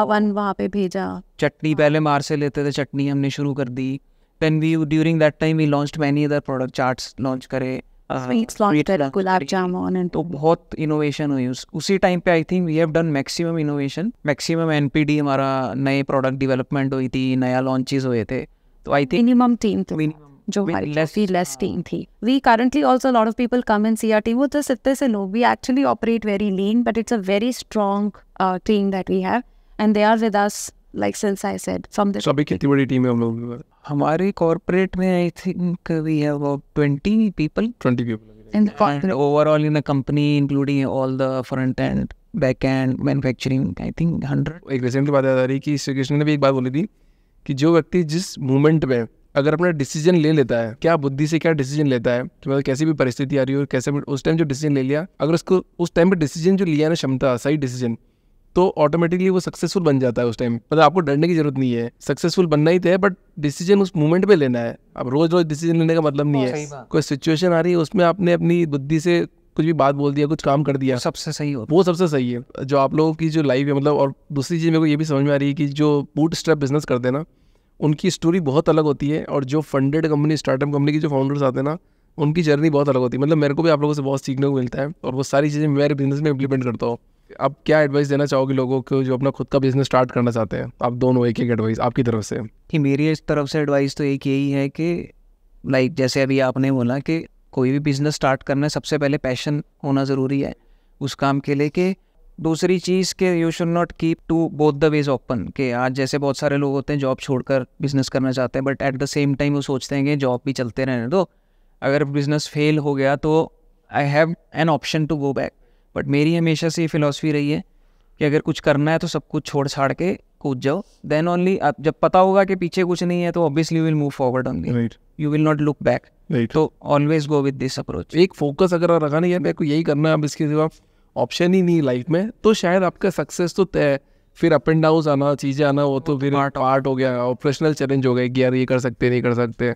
अवन वहाँ पे भेजा चटनी हाँ। पहले मार से लेते थे चटनी हमने शुरू कर दी then we during that time we launch many other product charts launch करे गुलाब uh, जामुन तो बहुत इनोवेशन हुई उस उसी टाइम पे I think we have done maximum innovation maximum NPD हमारा नए प्रोडक्ट डेवलपमेंट हुई थी नया लॉन्चेस हुए थे तो I think minimum team minimum जो हमारी लेस टीम हाँ। थी we currently also lot of people come in C R T वो तो इतने से लोग we actually operate very lean but it's a very strong team that we have and they are with us like since I said from this अभी कितनी बड़ी team है हम लोग हमारे कॉर्पोरेट में I think we have about 20 people 20 people in the overall in the company including all the front and back and manufacturing I think 100 एक recently बात आ रही कि श्री कृष्ण ने भी एक बात बोली थी कि जो व्यक्ति जिस मूवमेंट में अगर अपना डिसीजन ले लेता है क्या बुद्धि से क्या डिसीजन लेता है कि तो मतलब कैसी भी परिस्थिति आ रही हो कैसे भी उस टाइम जो डिसीजन ले लिया अगर उसको उस टाइम पर डिसीजन जो लिया ना क्षमता सही डिसीजन तो ऑटोमेटिकली वो सक्सेसफुल बन जाता है उस टाइम मतलब आपको डरने की जरूरत नहीं है सक्सेसफुल बनना ही तो है बट डिसीजन उस मोमेंट पे लेना है अब रोज रोज डिसीजन लेने का मतलब नहीं है कोई सिचुएशन आ रही है उसमें आपने अपनी बुद्धि से कुछ भी बात बोल दिया कुछ काम कर दिया सबसे सही हो वो सबसे सही है जो आप लोगों की जो लाइफ है मतलब और दूसरी चीज़ मेरे को ये भी समझ में आ रही है कि जो बूट स्ट्रैप बिजनेस करते हैं ना उनकी स्टोरी बहुत अलग होती है और जो फंडेड कंपनी स्टार्टअप कंपनी की जो फाउंडर्स आते हैं ना उनकी जर्नी बहुत अलग होती है मतलब मेरे को भी आप लोगों से बहुत सीखने को मिलता है और वो सारी चीज़ें मेरे बिजनेस में इंप्लीमेंट करता हूँ आप क्या एडवाइस देना चाहोगे लोगों को जो अपना खुद का बिजनेस स्टार्ट करना चाहते हैं आप दोनों एक एक एडवाइस आपकी तरफ से कि मेरी इस तरफ से एडवाइस तो एक यही है कि लाइक जैसे अभी आपने बोला कि कोई भी बिजनेस स्टार्ट करना सबसे पहले पैशन होना ज़रूरी है उस काम के लिए कि दूसरी चीज़ के you should not keep to both the ways open कि आज जैसे बहुत सारे लोग होते हैं जॉब छोड़कर बिजनेस करना चाहते हैं but at the same time वो सोचते हैं कि जॉब भी चलते रहने दो अगर बिजनेस फेल हो गया तो I have an option to go back but मेरी हमेशा से ये फिलोसफी रही है कि अगर कुछ करना है तो सब कुछ छोड़ छाड़ के कूद जाओ देन ओनली आप जब पता होगा कि पीछे कुछ नहीं है तो obviously will move forward only you will not look back तो always go with this approach एक फोकस अगर रखा नहीं है मेरे को यही करना है अब इसके सिवा ऑप्शन ही नहीं लाइफ में तो शायद आपका सक्सेस तो तय है फिर अप एंड डाउन आना चीज़ें आना वो तो फिर आर्ट आर्ट हो गया और पर्सनल चैलेंज हो गया कि यार ये कर सकते नहीं कर सकते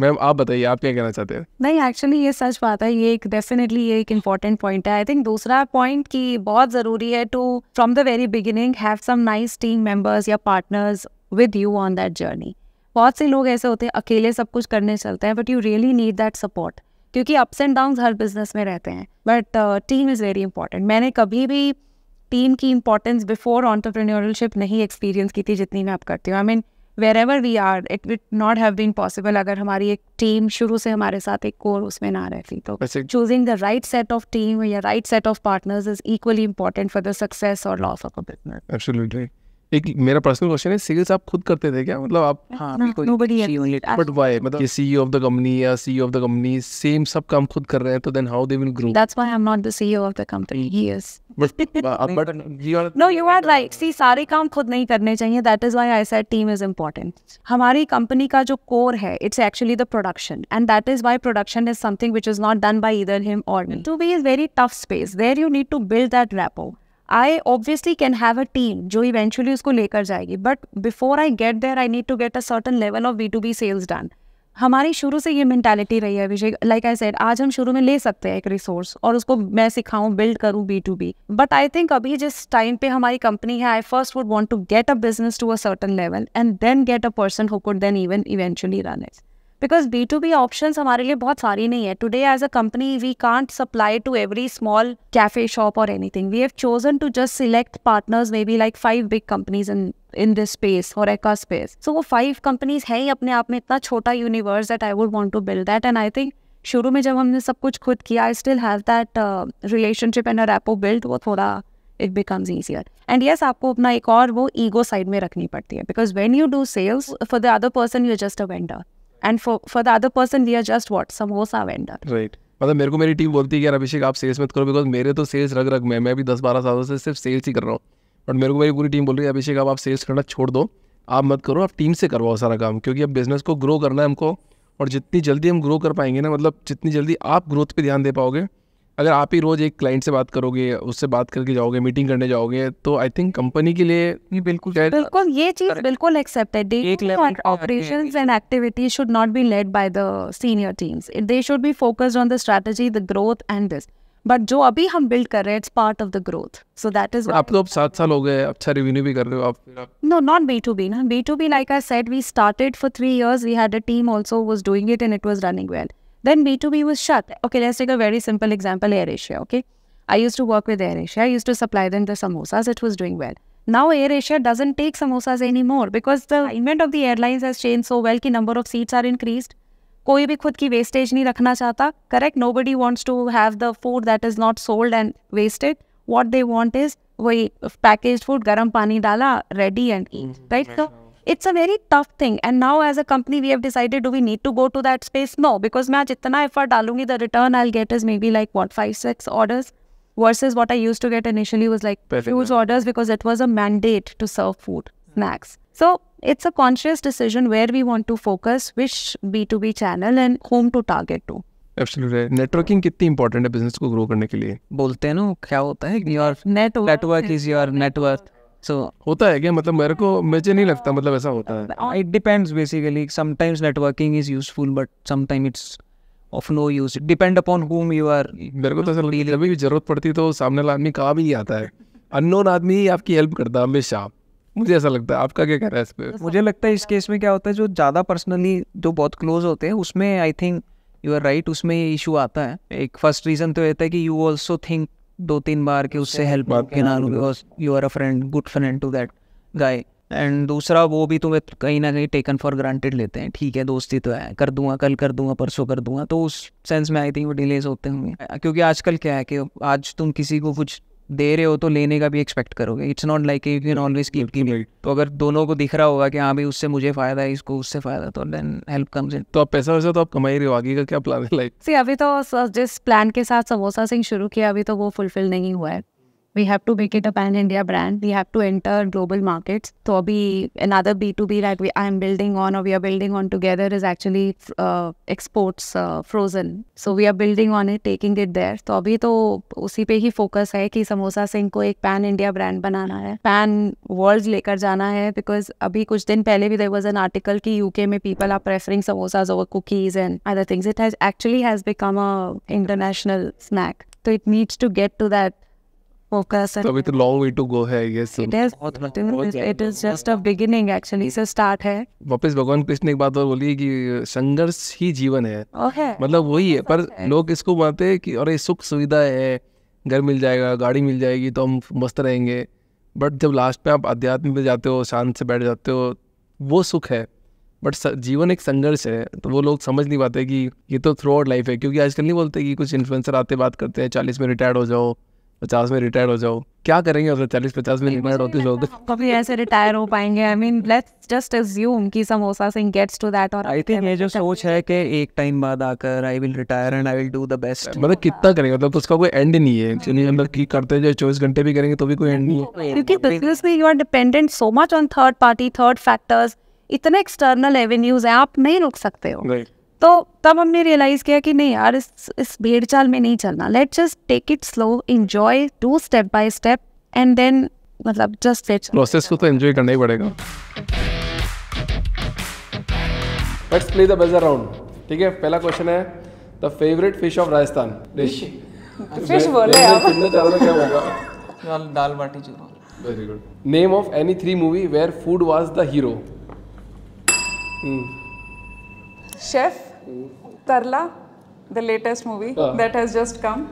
मैम आप बताइए आप क्या कहना चाहते हैं नहीं एक्चुअली ये सच बात है ये एक डेफिनेटली ये एक इम्पॉर्टेंट पॉइंट है आई थिंक दूसरा पॉइंट कि बहुत ज़रूरी है to from the very beginning have some nice team members या partners with you on that journey बहुत से लोग ऐसे होते हैं अकेले सब कुछ करने चलते हैं but you really need that support क्योंकि अप्स एंड डाउन हर बिजनेस में रहते हैं but team is very important मैंने कभी भी टीम की इंपॉर्टेंस बिफोर ऑन्टरप्रेन्योरशिप नहीं एक्सपीरियंस की थी जितनी मैं आप करती हूँ I mean wherever we are it would not have been possible अगर हमारी एक टीम शुरू से हमारे साथ एक कोर उसमें ना रहती तो choosing the right set of team या right set of partners is equally important for the success और लॉस ऑफ अ बिजनेस एक मेरा पर्सनल क्वेश्चन है सेल्स आप खुद करते थे क्या मतलब आप हाँ बट व्हाई मतलब सीईओ ऑफ द कंपनी या CEO of the company same सब काम खुद कर रहे हैं तो then how they will grow that's why I am not the CEO of the company he is but no you are see सारे काम खुद नहीं करने चाहिए that is why I said team is important हमारी कंपनी का जो core है it's actually the production and that is why production is something which is not done by either him or me to be is very tough space there you need to build that rapport I obviously can have a team जो eventually उसको लेकर जाएगी but before I get there I need to get a certain level of B to B sales done हमारी शुरू से ये mentality रही है अभिषेक लाइक आई सेड आज हम शुरू में ले सकते हैं एक रिसोर्स और उसको मैं सिखाऊं बिल्ड करूं B to B but I think अभी जिस टाइम पे हमारी कंपनी है I first would want to get a business to a certain level and then get a person who could then even eventually run it because B to B option हमारे लिए बहुत सारी नहीं है today as a company we can't supply to every small cafe shop or any thing we have chosen to just select partners may be like five big companies in in this space और एका space so वो five companies है ही अपने आप में इतना छोटा universe that I would want to build that and I think शुरू में जब हमने सब कुछ खुद किया I still have that relationship and rapport build वो थोड़ा it becomes easier and yes आपको अपना एक और वो ईगो साइड में रखनी पड़ती है because when you do sales for the other person you just a vendor and for for the other person we are just what samosa vendor right मतलब मेरे को मेरी टीम बोलती है यार अभिषेक आप सेल्स मत करो बिकॉज मेरे तो सेल्स रग रग में मैं भी दस बारह सालों से सिर्फ सेल्स ही कर रहा हूँ बट मेरे को मेरी पूरी टीम बोल रही है अभिषेक आप सेल्स करना छोड़ दो आप मत करो आप टीम से करवाओ सारा काम क्योंकि अब बिज़नेस को ग्रो करना है हमको और जितनी जल्दी हम ग्रो कर पाएंगे ना मतलब जितनी जल्दी आप ग्रोथ पे ध्यान दे पाओगे अगर आप ही रोज़ एक क्लाइंट से बात करोगे उससे बात करके जाओगे मीटिंग करने जाओगे तो आई थिंक कंपनी के लिए बिल्कुल बिल्कुल ये चीज़ बिल्कुल एक्सेप्ट है operation and activity should not be led by the senior teams they should be focused on the strategy the growth and this but जो अभी हम बिल्ड कर रहे हैं it's part of the growth so that is आप तो अब सात साल हो गए अच्छा रेवेन्यू भी कर रहे हो आप no not B to B ना B to B like I said we started for three years we had a team also was doing it and it was running well Then B2B was shut. Okay, let's take a very simple example, AirAsia, okay? I used to work with AirAsia. I used to supply them the samosas. It was doing well. Now AirAsia doesn't take samosas anymore because the invent of the airlines has changed so well कि number of seats are increased. कोई भी खुद की wastage नहीं रखना चाहता correct nobody wants to have the food that is not sold and wasted what they want is वही package food गर्म पानी डाला रेडी एंड राइट तो it's a very tough thing. And now as a company, we have decided, do we need to go to that space? No, because मैं जितना effort डालूंगी, the return I'll get is maybe like what five six orders versus what I used to get initially was like Perfect, orders because it was a mandate to serve food snacks. So it's a conscious decision where we want to focus, which B2B channel and whom to target to. Absolutely, networking is important है business को grow करने के लिए बोलते हैं ना क्या होता है योर सो so, होता है क्या मतलब मेरे को मुझे नहीं लगता मतलब ऐसा होता है it depends basically sometimes networking is useful but sometime it's of no use depend upon whom you are मेरे को तो ऐसा लगता है कभी जरूरत पड़ती तो सामने वाला आदमी काम ही आता है अननोन आदमी ही आपकी हेल्प करता है हमेशा मुझे ऐसा लगता है आपका क्या कह रहा है इस पर मुझे लगता है इस केस में क्या होता है जो ज़्यादा पर्सनली जो बहुत क्लोज होते हैं उसमें I think you are right उसमें ये इशू आता है एक फर्स्ट रीज़न तो रहता है कि यू ऑल्सो थिंक दो तीन बार के उससे हेल्प के ना because you are a friend good friend to that guy and दूसरा वो भी तुम्हें कहीं ना कहीं टेकन फॉर ग्रांटेड लेते हैं ठीक है दोस्ती तो है कर दूंगा कल कर दूंगा परसों कर दूंगा तो उस सेंस में आई थिंक वो डिलेज होते होंगे क्योंकि आजकल क्या है कि आज तुम किसी को कुछ दे रहे हो तो लेने का भी एक्सपेक्ट करोगे it's not like you can always keep की तो अगर दोनों को दिख रहा होगा कि हाँ भाई उससे मुझे फायदा है इसको उससे फायदा तो देन हेल्प कम्स इन तो आप पैसा वैसा तो आप कमाई रहे हो आगे का क्या प्लान है लाइक सी अभी तो जिस प्लान के साथ समोसा सिंह शुरू किया अभी तो वो फुलफिल नहीं हुआ है we have to make it a pan india brand we have to enter global markets so be another b2b that we i'm building on or we are building on together is actually uh, exports uh, frozen so we are building on it taking it there so abhi to usi pe hi focus hai ki samosa singh ko ek pan india brand pan hai pan world lekar jana hai because abhi kuch din pehle bhi there was an article ki uk mein people are preferring samosas over cookies and other things it actually has become a international snack so it needs to get to that focus. And so with a long way to go है ये सब. It is. बहुत It is just a beginning actually. it's a start hai वापस भगवान कृष्ण एक बात और बोली कि संघर्ष ही जीवन है. और है. मतलब वही है पर लोग इसको मानते हैं कि अरे सुख सुविधा है घर मिल जाएगा गाड़ी मिल जाएगी तो हम मस्त रहेंगे बट जब लास्ट में आप अध्यात्म पे जाते हो शांत से बैठ जाते हो वो सुख है बट जीवन एक संघर्ष है तो वो लोग समझ नहीं पाते कि ये तो थ्रू आउट लाइफ है क्योंकि आजकल नहीं बोलते कि कुछ इन्फ्लुएंसर आते बात करते हैं चालीस में रिटायर्ड हो जाओ पचास में रिटायर हो जाओ क्या करेंगे अगर चालीस पचास में रिटायर होते जाओगे तो? कभी ऐसे रिटायर हो पाएंगे I mean let's just assume कि Samosa Singh gets to that और आई थिंक ये जो सोच है कि एक टाइम बाद आकर I will retire and I will do the best मतलब कितना करेंगे मतलब उसका कोई एंड नहीं है एक्चुअली मतलब की करते जो चौबीस घंटे भी करेंगे तो भी कोई एंड नहीं है क्योंकि बिजनेस में you are dependent so much on third party third factors इतने एक्सटर्नल एवेन्यूज है आप नहीं रुक सकते हो तो तब हमने रियलाइज़ किया कि नहीं यार इस इस भीड़ चाल में नहीं चलना let just take it slow enjoy do step by step and then मतलब जस्ट लेट प्रोसेस को तो एंजॉय करना ही पड़ेगा let's play the buzzer round ठीक है पहला क्वेश्चन है the favourite fish of Rajasthan dish fish बोले आप क्या होगा दाल दाल बाटी चूरमा very good name of any three movie where food was the hero chef Tarla, the latest movie uh. that has just come.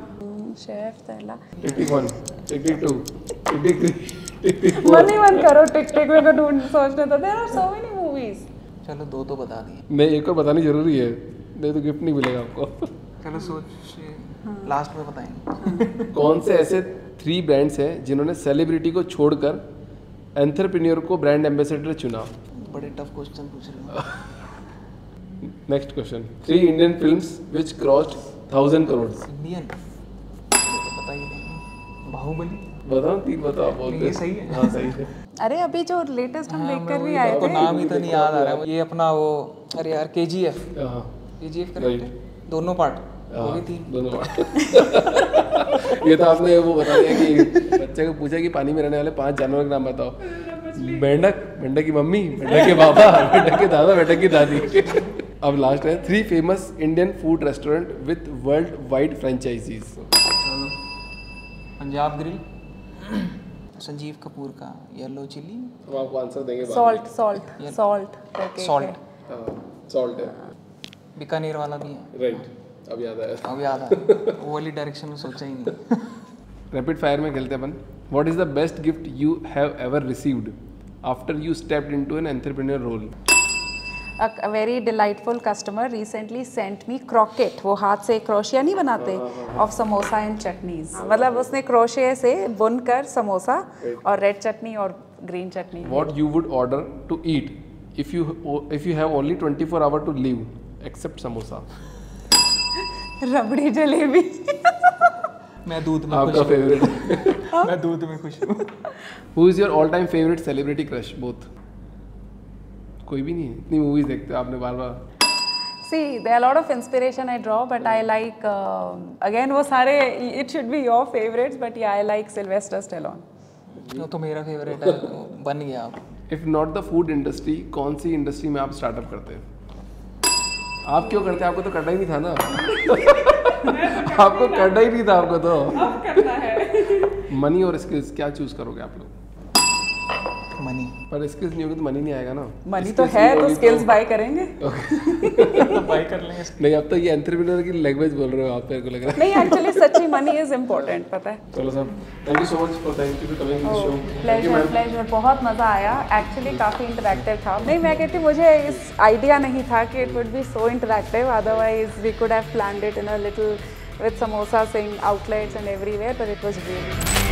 chef Tarla. Tick <laughs> one, tick two, tick three. करो सोचने तो चलो दो तो बता दिए मैं एक और बतानी जरूरी है नहीं तो गिफ्ट नहीं मिलेगा आपको चलो सोच लास्ट हाँ। में बताएंगे हाँ। कौन से ऐसे थ्री ब्रांड्स हैं जिन्होंने सेलिब्रिटी को छोड़कर एंटरप्रेन्योर को ब्रांड एम्बेसडर चुना बड़े टफ क्वेश्चन पूछ रहे हो <laughs> next question three Indian film which crossed thousand crore Indian Baahubali. बताओ तीन बताओ बोलते. ये सही है. हाँ सही है. अरे अभी जो लेटेस्ट हम हाँ, देख कर भी आए तो थे. नाम ही तो नहीं याद आ रहा है. ये अपना वो अरे यार के जी एफ. के जी एफ दोनों पार्ट. हो थी. दोनों पार्ट. <laughs> ये तो आपने वो बता दिया कि बच्चे को पूछा कि पानी में रहने वाले पांच जानवर का नाम बताओ मेंढक मेंढक की मम्मी मेंढक के बाबा मेंढक के दादा मेंढक की दादी अब लास्ट है three famous Indian food restaurant with world wide franchisees Punjab grill Sanjeev Kapoor का येलो चिली अब आपको आंसर देंगे salt salt salt salt salt है बीकानेर वाला भी है राइट अब याद आया अब याद आया वो वाली डायरेक्शन में सोचा ही नहीं रैपिड फायर में खेलते अपन what is the best gift you have ever received after you stepped into an entrepreneur role a very delightful customer recently sent me croquette वो हाथ से क्रोशिया नहीं बनाते of samosa and chutneys मतलब उसने क्रोशिया से बुन कर समोसा और रेड चटनी और green chutney what you would order to eat if you if you have only 24 hour to live except samosa rabri jalebi मैं दूध में आपका फेवरेट मैं दूध में खुश हूँ who is your all time favourite celebrity crush both कोई भी नहीं इतनी मूवीज देखते हो आपने बार बार see they are lot of inspiration I draw but I like again वो सारे, it should be your favorites, but yeah, I like Sylvester Stallone. वो तो मेरा फेवरेट है, बन गया आप। If not the food industry कौन सी इंडस्ट्री में आप स्टार्टअप करते हैं? आप क्यों करते हैं? आपको तो करना ही नहीं था ना। तो आपको करना ही नहीं था आपको तो। मनी और स्किल्स क्या चूज करोगे आप लोग? मनी। पर स्किल्स नहीं होगी तो मनी नहीं आएगा ना मनी तो है तो स्किल्स बाय तो- करेंगे तो बाय <laughs> कर लेंगे नहीं अब तो ये एंटरप्रेन्योर की लैंग्वेज बोल रहे हो आप मेरे को लग रहा है नहीं एक्चुअली सच्ची मनी इज इंपॉर्टेंट पता है चलो sir thank you so much for thank you for coming to the show pleasure pleasure बहुत मजा आया एक्चुअली काफी इंटरेक्टिव था नहीं मैं कहती मुझे इस आईडिया नहीं था कि it would be so interactive otherwise we could have planned it in a little with Samosa Singh outlets and everywhere but it was really